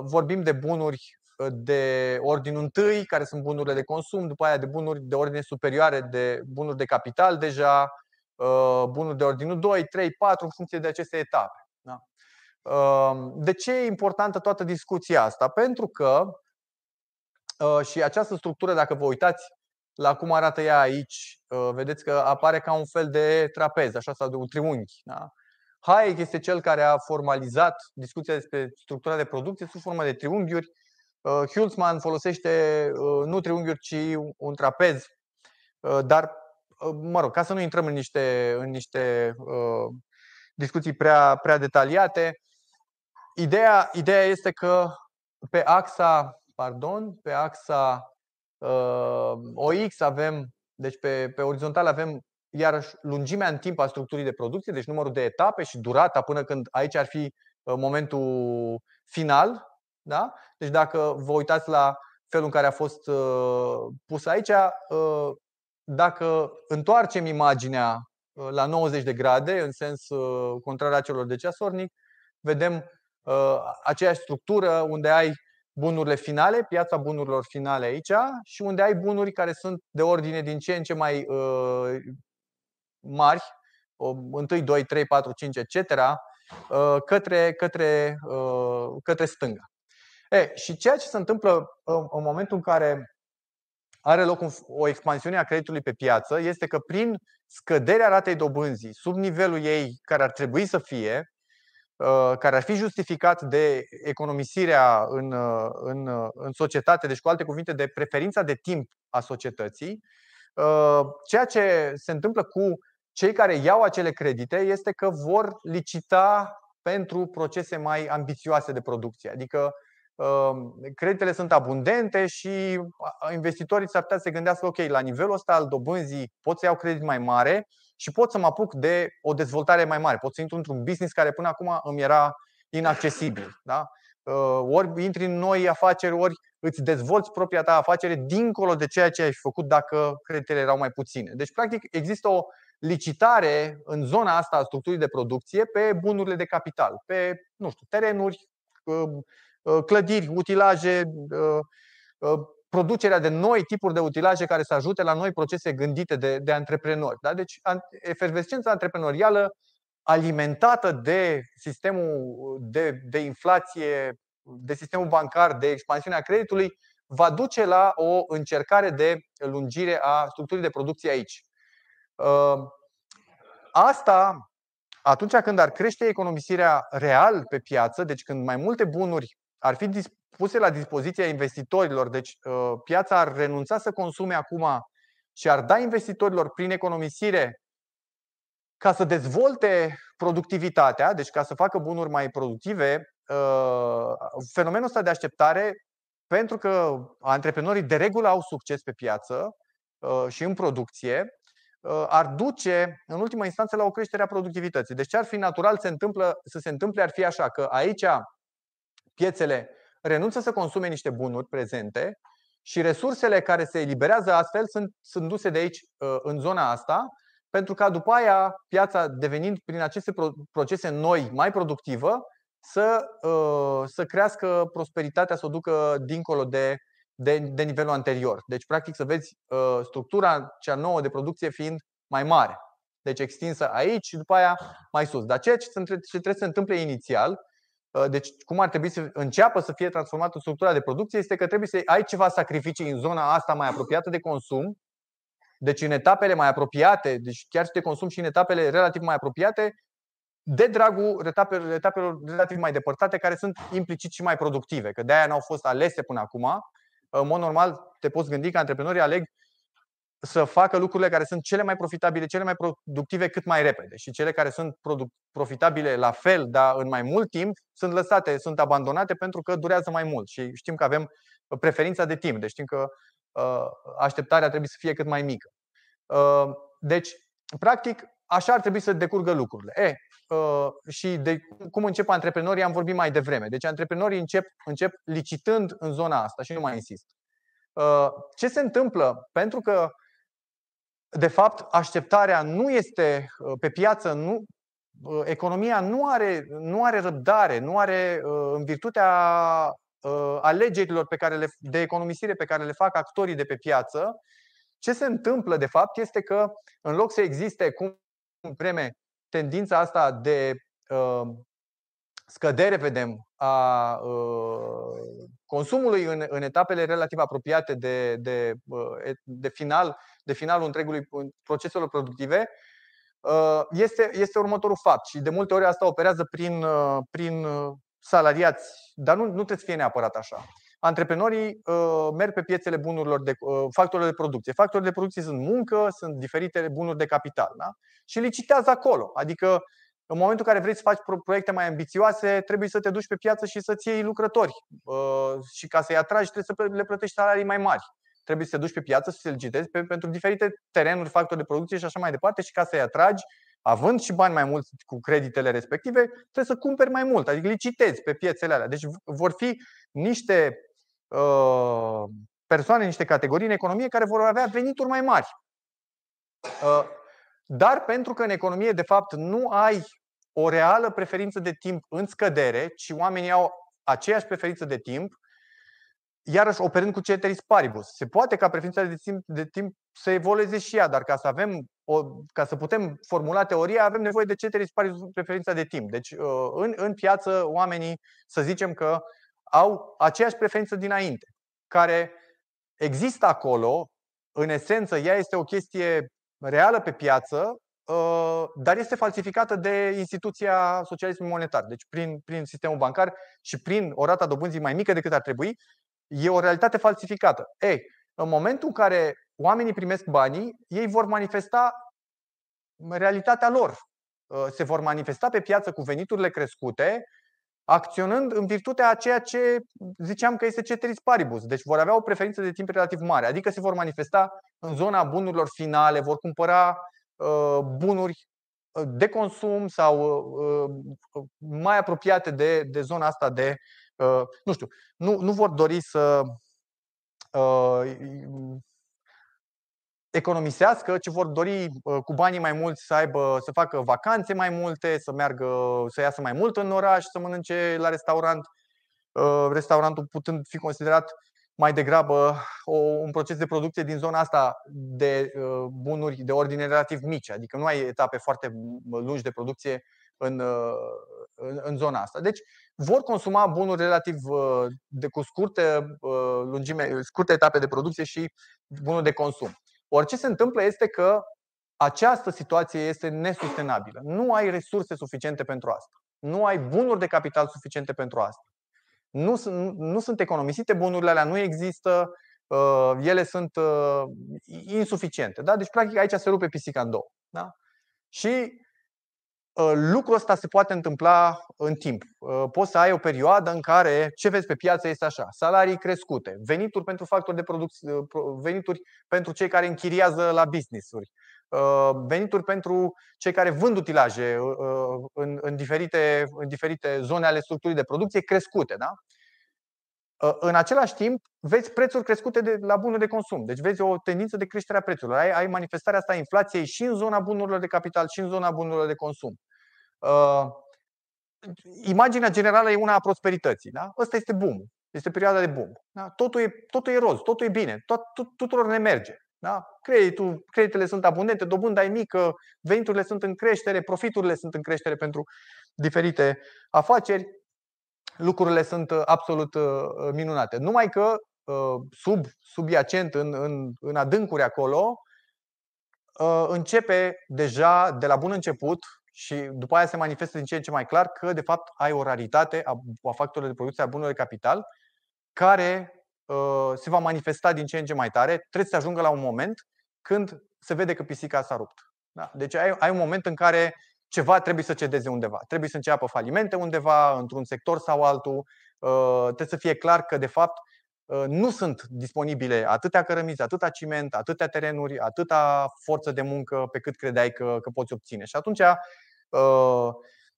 vorbim de bunuri de ordin întâi, care sunt bunurile de consum, după aia de bunuri de ordine superioare, de bunuri de capital deja, bunuri de ordinul 2, 3, 4, în funcție de aceste etape. De ce e importantă toată discuția asta? Pentru că ă, și această structură, dacă vă uitați la cum arată ea aici, ă, vedeți că apare ca un fel de trapez, așa sau de un triunghi. Da? Hayek este cel care a formalizat discuția despre structura de producție sub formă de triunghiuri. Ă, Hultzmann folosește nu triunghiuri, ci un trapez, dar, mă rog, ca să nu intrăm în niște, în niște discuții prea, prea detaliate, Ideea, ideea este că pe axa, pardon, pe axa uh, OX avem, deci pe, pe orizontal avem iarăși lungimea în timp a structurii de producție, deci numărul de etape și durata până când aici ar fi uh, momentul final. Da? Deci dacă vă uitați la felul în care a fost uh, pus aici, uh, dacă întoarcem imaginea la 90 de grade, în sens contrar a celor de ceasornic, vedem Uh, aceeași structură unde ai bunurile finale, piața bunurilor finale aici și unde ai bunuri care sunt de ordine din ce în ce mai uh, mari, 1, 2, 3, 4, 5, etc., către, către, uh, către stânga. E, și ceea ce se întâmplă um, în momentul în care are loc o expansiune a creditului pe piață este că prin scăderea ratei dobânzii sub nivelul ei care ar trebui să fie, Uh, care ar fi justificat de economisirea în, uh, în, uh, în societate, deci cu alte cuvinte de preferința de timp a societății. Ceea ce se întâmplă cu cei care iau acele credite este că vor licita pentru procese mai ambițioase de producție. Adică Um, creditele sunt abundente și investitorii s-ar putea să se gândească, ok, la nivelul ăsta al dobânzii pot să iau credit mai mare și pot să mă apuc de o dezvoltare mai mare. Pot să intru într-un business care până acum îmi era inaccesibil. Da? Uh, ori intri în noi afaceri, ori îți dezvolți propria ta afacere dincolo de ceea ce ai făcut dacă creditele erau mai puține. Deci, practic, există o licitare în zona asta a structurii de producție pe bunurile de capital, pe, nu știu, terenuri, um, Uh, clădiri, utilaje, uh, uh, producerea de noi tipuri de utilaje care să ajute la noi procese gândite de, de antreprenori. Da? Deci, efervescența antreprenorială alimentată de sistemul de, de inflație, de sistemul bancar, de expansiunea creditului, va duce la o încercare de lungire a structurii de producție aici. Asta, atunci când ar crește economisirea real pe piață, deci când mai multe bunuri ar fi puse la dispoziția investitorilor, deci uh, piața ar renunța să consume acum și ar da investitorilor prin economisire ca să dezvolte productivitatea, deci ca să facă bunuri mai productive, uh, fenomenul ăsta de așteptare, pentru că antreprenorii de regulă au succes pe piață uh, și în producție, ar duce, în ultima instanță, la o creștere a productivității. Deci ce ar fi natural se să se întâmple ar fi așa, că aici piețele renunță să consume niște bunuri prezente și resursele care se eliberează astfel sunt, sunt duse de aici ă, în zona asta, pentru ca după aia piața, devenind prin aceste procese noi mai productivă, să, ă, să crească prosperitatea, să o ducă dincolo de, de, de nivelul anterior. Deci, practic, să vezi ă, structura cea nouă de producție fiind mai mare. Deci extinsă aici și după aia mai sus. Dar ceea ce trebuie să se întâmple inițial Ă, deci, cum ar trebui să înceapă să fie transformată structura de producție este că trebuie să ai ceva sacrificii în zona asta mai apropiată de consum, deci în etapele mai apropiate, deci chiar și de consum și în etapele relativ mai apropiate, de dragul etapelor, etapelor relativ mai depărtate, care sunt implicit și mai productive, că de aia n-au fost alese până acum. În mod normal, te poți gândi că antreprenorii aleg să facă lucrurile care sunt cele mai profitabile, cele mai productive cât mai repede și cele care sunt profitabile la fel, dar în mai mult timp, sunt lăsate, sunt abandonate pentru că durează mai mult și știm că avem uh, preferința de timp, deci știm că uh, așteptarea trebuie să fie cât mai mică. Uh, deci, practic, așa ar trebui să decurgă lucrurile. E, și de cum încep antreprenorii am vorbit mai devreme. Deci antreprenorii încep, încep licitând în zona asta și nu mai insist. Ce se întâmplă? Pentru că de fapt, așteptarea nu este uh, pe piață, nu, uh, economia nu are, nu are răbdare, nu are, uh, în virtutea alegerilor pe care le, de economisire pe care le fac actorii de pe piață, ce se întâmplă de fapt este că în loc să existe cum preme vreme tendința asta de scădere, vedem, a consumului în, în etapele relativ apropiate de, de, de final de finalul întregului proceselor productive, uh, este, este următorul fapt și de multe ori asta operează prin, uh, prin uh, salariați, dar nu, nu trebuie să fie neapărat așa. Antreprenorii uh, merg pe piețele bunurilor de uh, factorilor de producție. Factorii de producție sunt muncă, sunt diferite bunuri de capital, da? Și licitează acolo. Adică în momentul în care vrei să faci proiecte mai ambițioase, trebuie să te duci pe piață și să-ți iei lucrători. Uh, și ca să-i atragi, trebuie să le plătești salarii mai mari trebuie să te duci pe piață, să solicitezi pe, pentru diferite terenuri, factori de producție și așa mai departe și ca să-i atragi, având și bani mai mulți cu creditele respective, trebuie să cumperi mai mult, adică licitezi pe piețele alea. Deci vor fi niște uh, persoane, niște categorii în economie care vor avea venituri mai mari. Uh, dar pentru că în economie, de fapt, nu ai o reală preferință de timp în scădere, ci oamenii au aceeași preferință de timp, iarăși operând cu ceteris paribus. Se poate ca preferința de timp, de timp să evolueze și ea, dar ca să, avem o, ca să putem formula teoria, avem nevoie de ceteris paribus preferința de timp. Deci, uh, în, în piață, oamenii, să zicem că au aceeași preferință dinainte, care există acolo, în esență, ea este o chestie reală pe piață, uh, dar este falsificată de instituția socialismului monetar, deci prin, prin sistemul bancar și prin o rată dobânzii mai mică decât ar trebui E o realitate falsificată. Ei, în momentul în care oamenii primesc banii, ei vor manifesta realitatea lor. Uh, se vor manifesta pe piață cu veniturile crescute, acționând în virtutea a ceea ce ziceam că este ceteris paribus. Deci vor avea o preferință de timp relativ mare, adică se vor manifesta în zona bunurilor finale, vor cumpăra uh, bunuri uh, de consum sau mai apropiate de, de zona asta de nu știu, nu, nu vor dori să uh, economisească, ci vor dori uh, cu banii mai mulți să aibă, să facă vacanțe mai multe, să meargă, să iasă mai mult în oraș, să mănânce la restaurant, uh, restaurantul putând fi considerat mai degrabă o, un proces de producție din zona asta de bunuri de ordine relativ mici, adică nu ai etape foarte lungi de producție în, în, în zona asta. Deci vor consuma bunuri relativ uh, de cu scurte uh, lungime, scurte etape de producție și bunuri de consum. Ori ce se întâmplă este că această situație este nesustenabilă. Nu ai resurse suficiente pentru asta. Nu ai bunuri de capital suficiente pentru asta. Nu, sunt, nu sunt economisite bunurile alea, nu există, uh, ele sunt insuficiente. Da? Deci, practic, aici se rupe pisica în două. Da? Și Ă, lucrul ăsta se poate întâmpla în timp. Ă, poți să ai o perioadă în care ce vezi pe piață este așa, salarii crescute, venituri pentru factori de producție, ă, venituri pentru cei care închiriază la business-uri, venituri pentru cei care vând utilaje în, în, diferite, în diferite zone ale structurii de producție crescute. Da? Ă, în același timp, vezi prețuri crescute de, la bunuri de consum. Deci vezi o tendință de creștere a prețurilor. Ai, ai manifestarea asta a inflației și în zona bunurilor de capital, și în zona bunurilor de consum. Uh, imaginea generală e una a prosperității. Da? Ăsta este boom. Este perioada de boom. Da? Totul, e, totul e roz, totul e bine, tot, tot, tuturor ne merge. Da? Creditul, creditele sunt abundente, dobânda e mică, veniturile sunt în creștere, profiturile sunt în creștere pentru diferite afaceri lucrurile sunt uh, absolut uh, uh, minunate. Numai că sub, subiacent, în, în, în adâncuri acolo, începe deja de la bun început și după aia se manifestă din ce în ce mai clar că, de fapt, ai o raritate a, a factorului de producție a bunurilor capital care se va manifesta din ce în ce mai tare. Trebuie să ajungă la un moment când se vede că pisica s-a rupt. Da? Deci ai, ai un moment în care ceva trebuie să cedeze undeva. Trebuie să înceapă falimente undeva, într-un sector sau altul. Uh, trebuie să fie clar că, de fapt, uh, nu sunt disponibile atâtea cărămizi, atâta ciment, atâtea terenuri, atâta forță de muncă pe cât credeai că, că poți obține. Și atunci uh,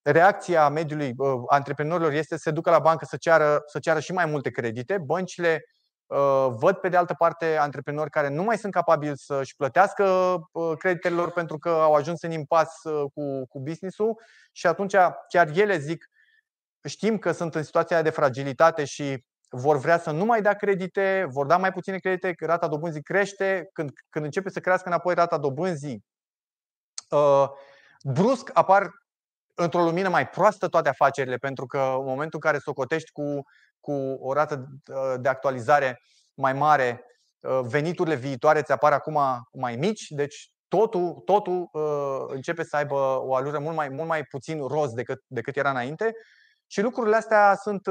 reacția mediului antreprenorilor este să se ducă la bancă să ceară, să ceară și mai multe credite. Băncile Uh, văd, pe de altă parte, antreprenori care nu mai sunt capabili să-și plătească uh, creditele lor pentru că au ajuns în impas uh, cu, cu business-ul și atunci chiar ele zic, știm că sunt în situația de fragilitate și vor vrea să nu mai dea credite, vor da mai puține credite, rata dobânzii crește, când, când începe să crească înapoi rata dobânzii, uh, brusc apar într-o lumină mai proastă toate afacerile, pentru că în momentul în care socotești cu cu o rată uh, de actualizare mai mare, uh, veniturile viitoare ți apar acum mai mici, deci totul, totul uh, începe să aibă o alură mult mai, mult mai puțin roz decât, decât era înainte și lucrurile astea sunt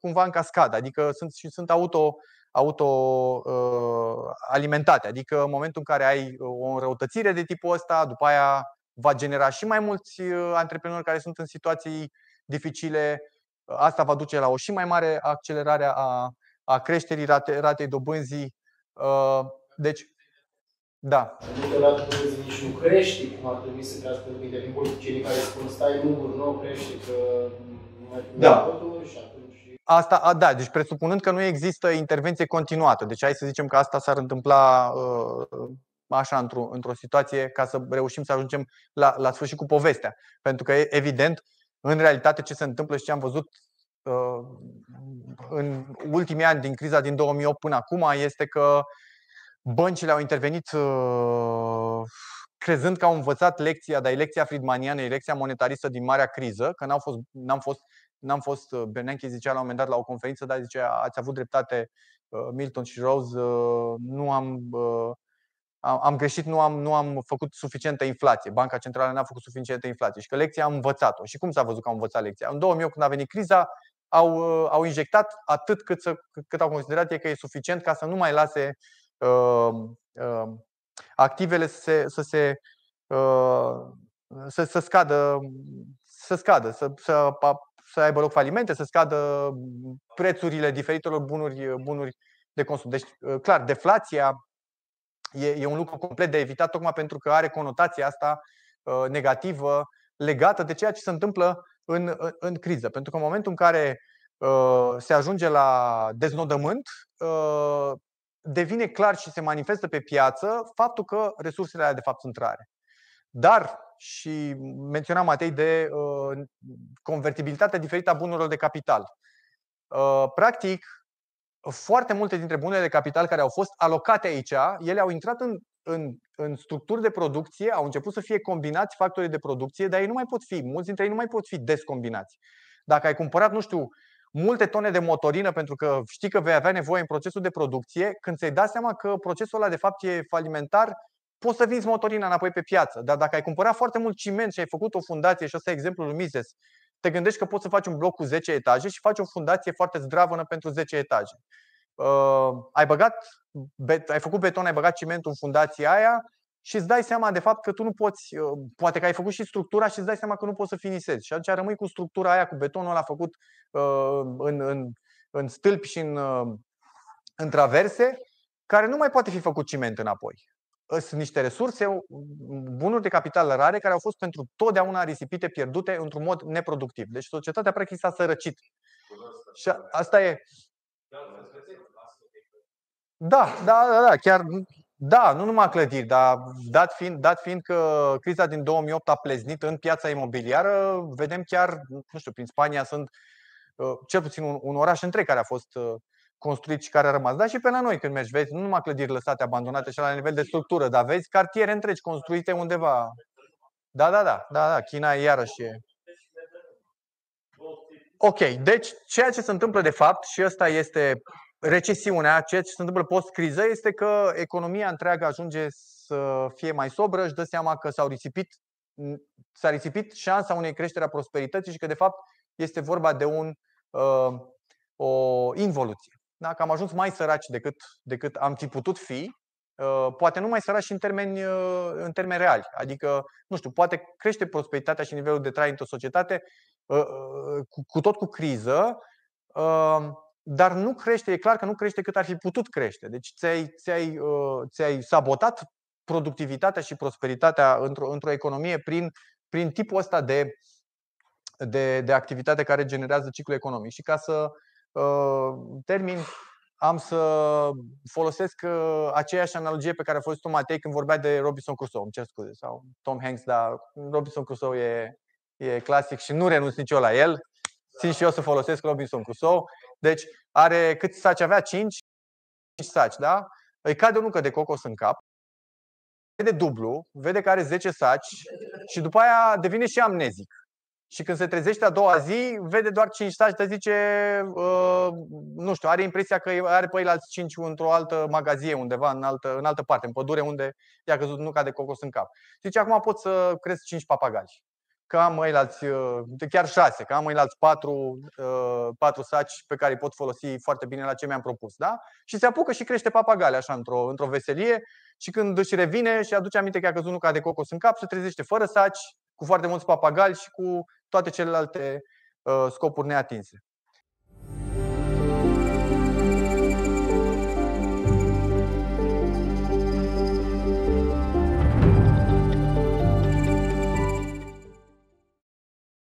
cumva în cascadă, adică sunt, și sunt auto, autoalimentate. alimentate, adică în momentul în care ai o înrăutățire de tipul ăsta, după aia va genera și mai mulți antreprenori care sunt în situații dificile, Asta va duce la o și mai mare accelerare a, a creșterii rate, ratei dobânzii. Uh, deci, da. Adică la dobânzii nici nu crește, cum ar trebui să crească dobânzile. Din cei care spun stai lunguri, nu crește, că nu mai da. totul și atunci... Asta, a, da, deci presupunând că nu există intervenție continuată. Deci hai să zicem că asta s-ar întâmpla uh, așa într-o, într-o situație ca să reușim să ajungem la, la sfârșit cu povestea. Pentru că, evident, în realitate ce se întâmplă și ce am văzut uh, în ultimii ani din criza din 2008 până acum este că băncile au intervenit uh, crezând că au învățat lecția, dar e lecția friedmaniană, e lecția monetaristă din marea criză, că n-au fost, n-am fost, n-am fost uh, Bernanke zicea la un moment dat la o conferință, dar zicea, ați avut dreptate Milton și Rose, nu am am greșit, nu am, nu am făcut suficientă inflație. Banca Centrală n-a făcut suficientă inflație și că lecția am învățat-o. Și cum s-a văzut că am învățat lecția? În 2008, când a venit criza, au, uh, au injectat atât cât, să, cât au considerat ei că e suficient ca să nu mai lase uh, uh, activele să se, să, se, uh, să, să scadă, să, scadă să, să, să aibă loc falimente, să scadă prețurile diferitelor bunuri, bunuri de consum. Deci, uh, clar, deflația E, e un lucru complet de evitat, tocmai pentru că are conotația asta uh, negativă legată de ceea ce se întâmplă în, în, în criză. Pentru că în momentul în care uh, se ajunge la deznodământ, uh, devine clar și se manifestă pe piață faptul că resursele alea de fapt sunt rare. Dar, și menționam Matei de convertibilitatea diferită a bunurilor de capital. Practic, foarte multe dintre bunele de capital care au fost alocate aici, ele au intrat în, în, în structuri de producție, au început să fie combinați factorii de producție, dar ei nu mai pot fi, mulți dintre ei nu mai pot fi descombinați. Dacă ai cumpărat, nu știu, multe tone de motorină pentru că știi că vei avea nevoie în procesul de producție, când ți-ai dat seama că procesul ăla de fapt e falimentar, poți să vinzi motorina înapoi pe piață. Dar dacă ai cumpărat foarte mult ciment și ai făcut o fundație, și ăsta e exemplul lui Mises, te gândești că poți să faci un bloc cu 10 etaje și faci o fundație foarte zdravănă pentru 10 etaje. Uh, ai băgat, bet, ai făcut beton, ai băgat cimentul în fundația aia și îți dai seama de fapt că tu nu poți, uh, poate că ai făcut și structura și îți dai seama că nu poți să finisezi. Și atunci rămâi cu structura aia, cu betonul ăla făcut uh, în, în, în stâlpi și în, uh, în traverse, care nu mai poate fi făcut ciment înapoi sunt niște resurse, bunuri de capital rare care au fost pentru totdeauna risipite, pierdute într-un mod neproductiv. Deci societatea practic s-a sărăcit. Și asta e. Da, da, da, da, chiar da, nu numai clădiri, dar dat fiind, dat fiind că criza din 2008 a pleznit în piața imobiliară, vedem chiar, nu știu, prin Spania sunt uh, cel puțin un, un oraș întreg care a fost uh, construit și care a rămas. Dar și pe la noi când mergi, vezi nu numai clădiri lăsate, abandonate și la nivel de structură, dar vezi cartiere întregi construite undeva. Da, da, da, da, da, China e iarăși e. Ok, deci ceea ce se întâmplă de fapt și ăsta este recesiunea, ceea ce se întâmplă post-criză este că economia întreagă ajunge să fie mai sobră, își dă seama că s-au risipit, s-a risipit șansa unei creștere a prosperității și că de fapt este vorba de un, uh, o involuție da, că am ajuns mai săraci decât, decât am fi putut fi, uh, poate nu mai săraci în termeni, uh, în termeni reali. Adică, nu știu, poate crește prosperitatea și nivelul de trai într-o societate uh, cu, cu tot cu criză, dar nu crește, e clar că nu crește cât ar fi putut crește. Deci ți-ai, ți-ai, ți-ai sabotat productivitatea și prosperitatea într-o, într economie prin, prin tipul ăsta de, de, de activitate care generează ciclul economic. Și ca să, termin, am să folosesc uh, aceeași analogie pe care a folosit-o Matei când vorbea de Robinson Crusoe, îmi cer scuze, sau Tom Hanks, dar Robinson Crusoe e, e clasic și nu renunț nici eu la el. Țin și eu să folosesc Robinson Crusoe. Deci are cât saci avea? 5? 5 saci, da? Îi cade o nucă de cocos în cap, vede dublu, vede că are 10 saci și după aia devine și amnezic. Și când se trezește a doua zi, vede doar 5 stași, dar zice, uh, nu știu, are impresia că are pe alți 5 într-o altă magazie undeva, în altă, în altă parte, în pădure unde i-a căzut nuca de cocos în cap. Zice, acum pot să cresc 5 papagali. Că am mai alți, uh, chiar 6, că am mai alți patru, 4 uh, saci pe care îi pot folosi foarte bine la ce mi-am propus. Da? Și se apucă și crește papagale așa într-o, într-o veselie și când își revine și aduce aminte că a căzut nuca de cocos în cap, se trezește fără saci, cu foarte mulți papagali și cu toate celelalte uh, scopuri neatinse.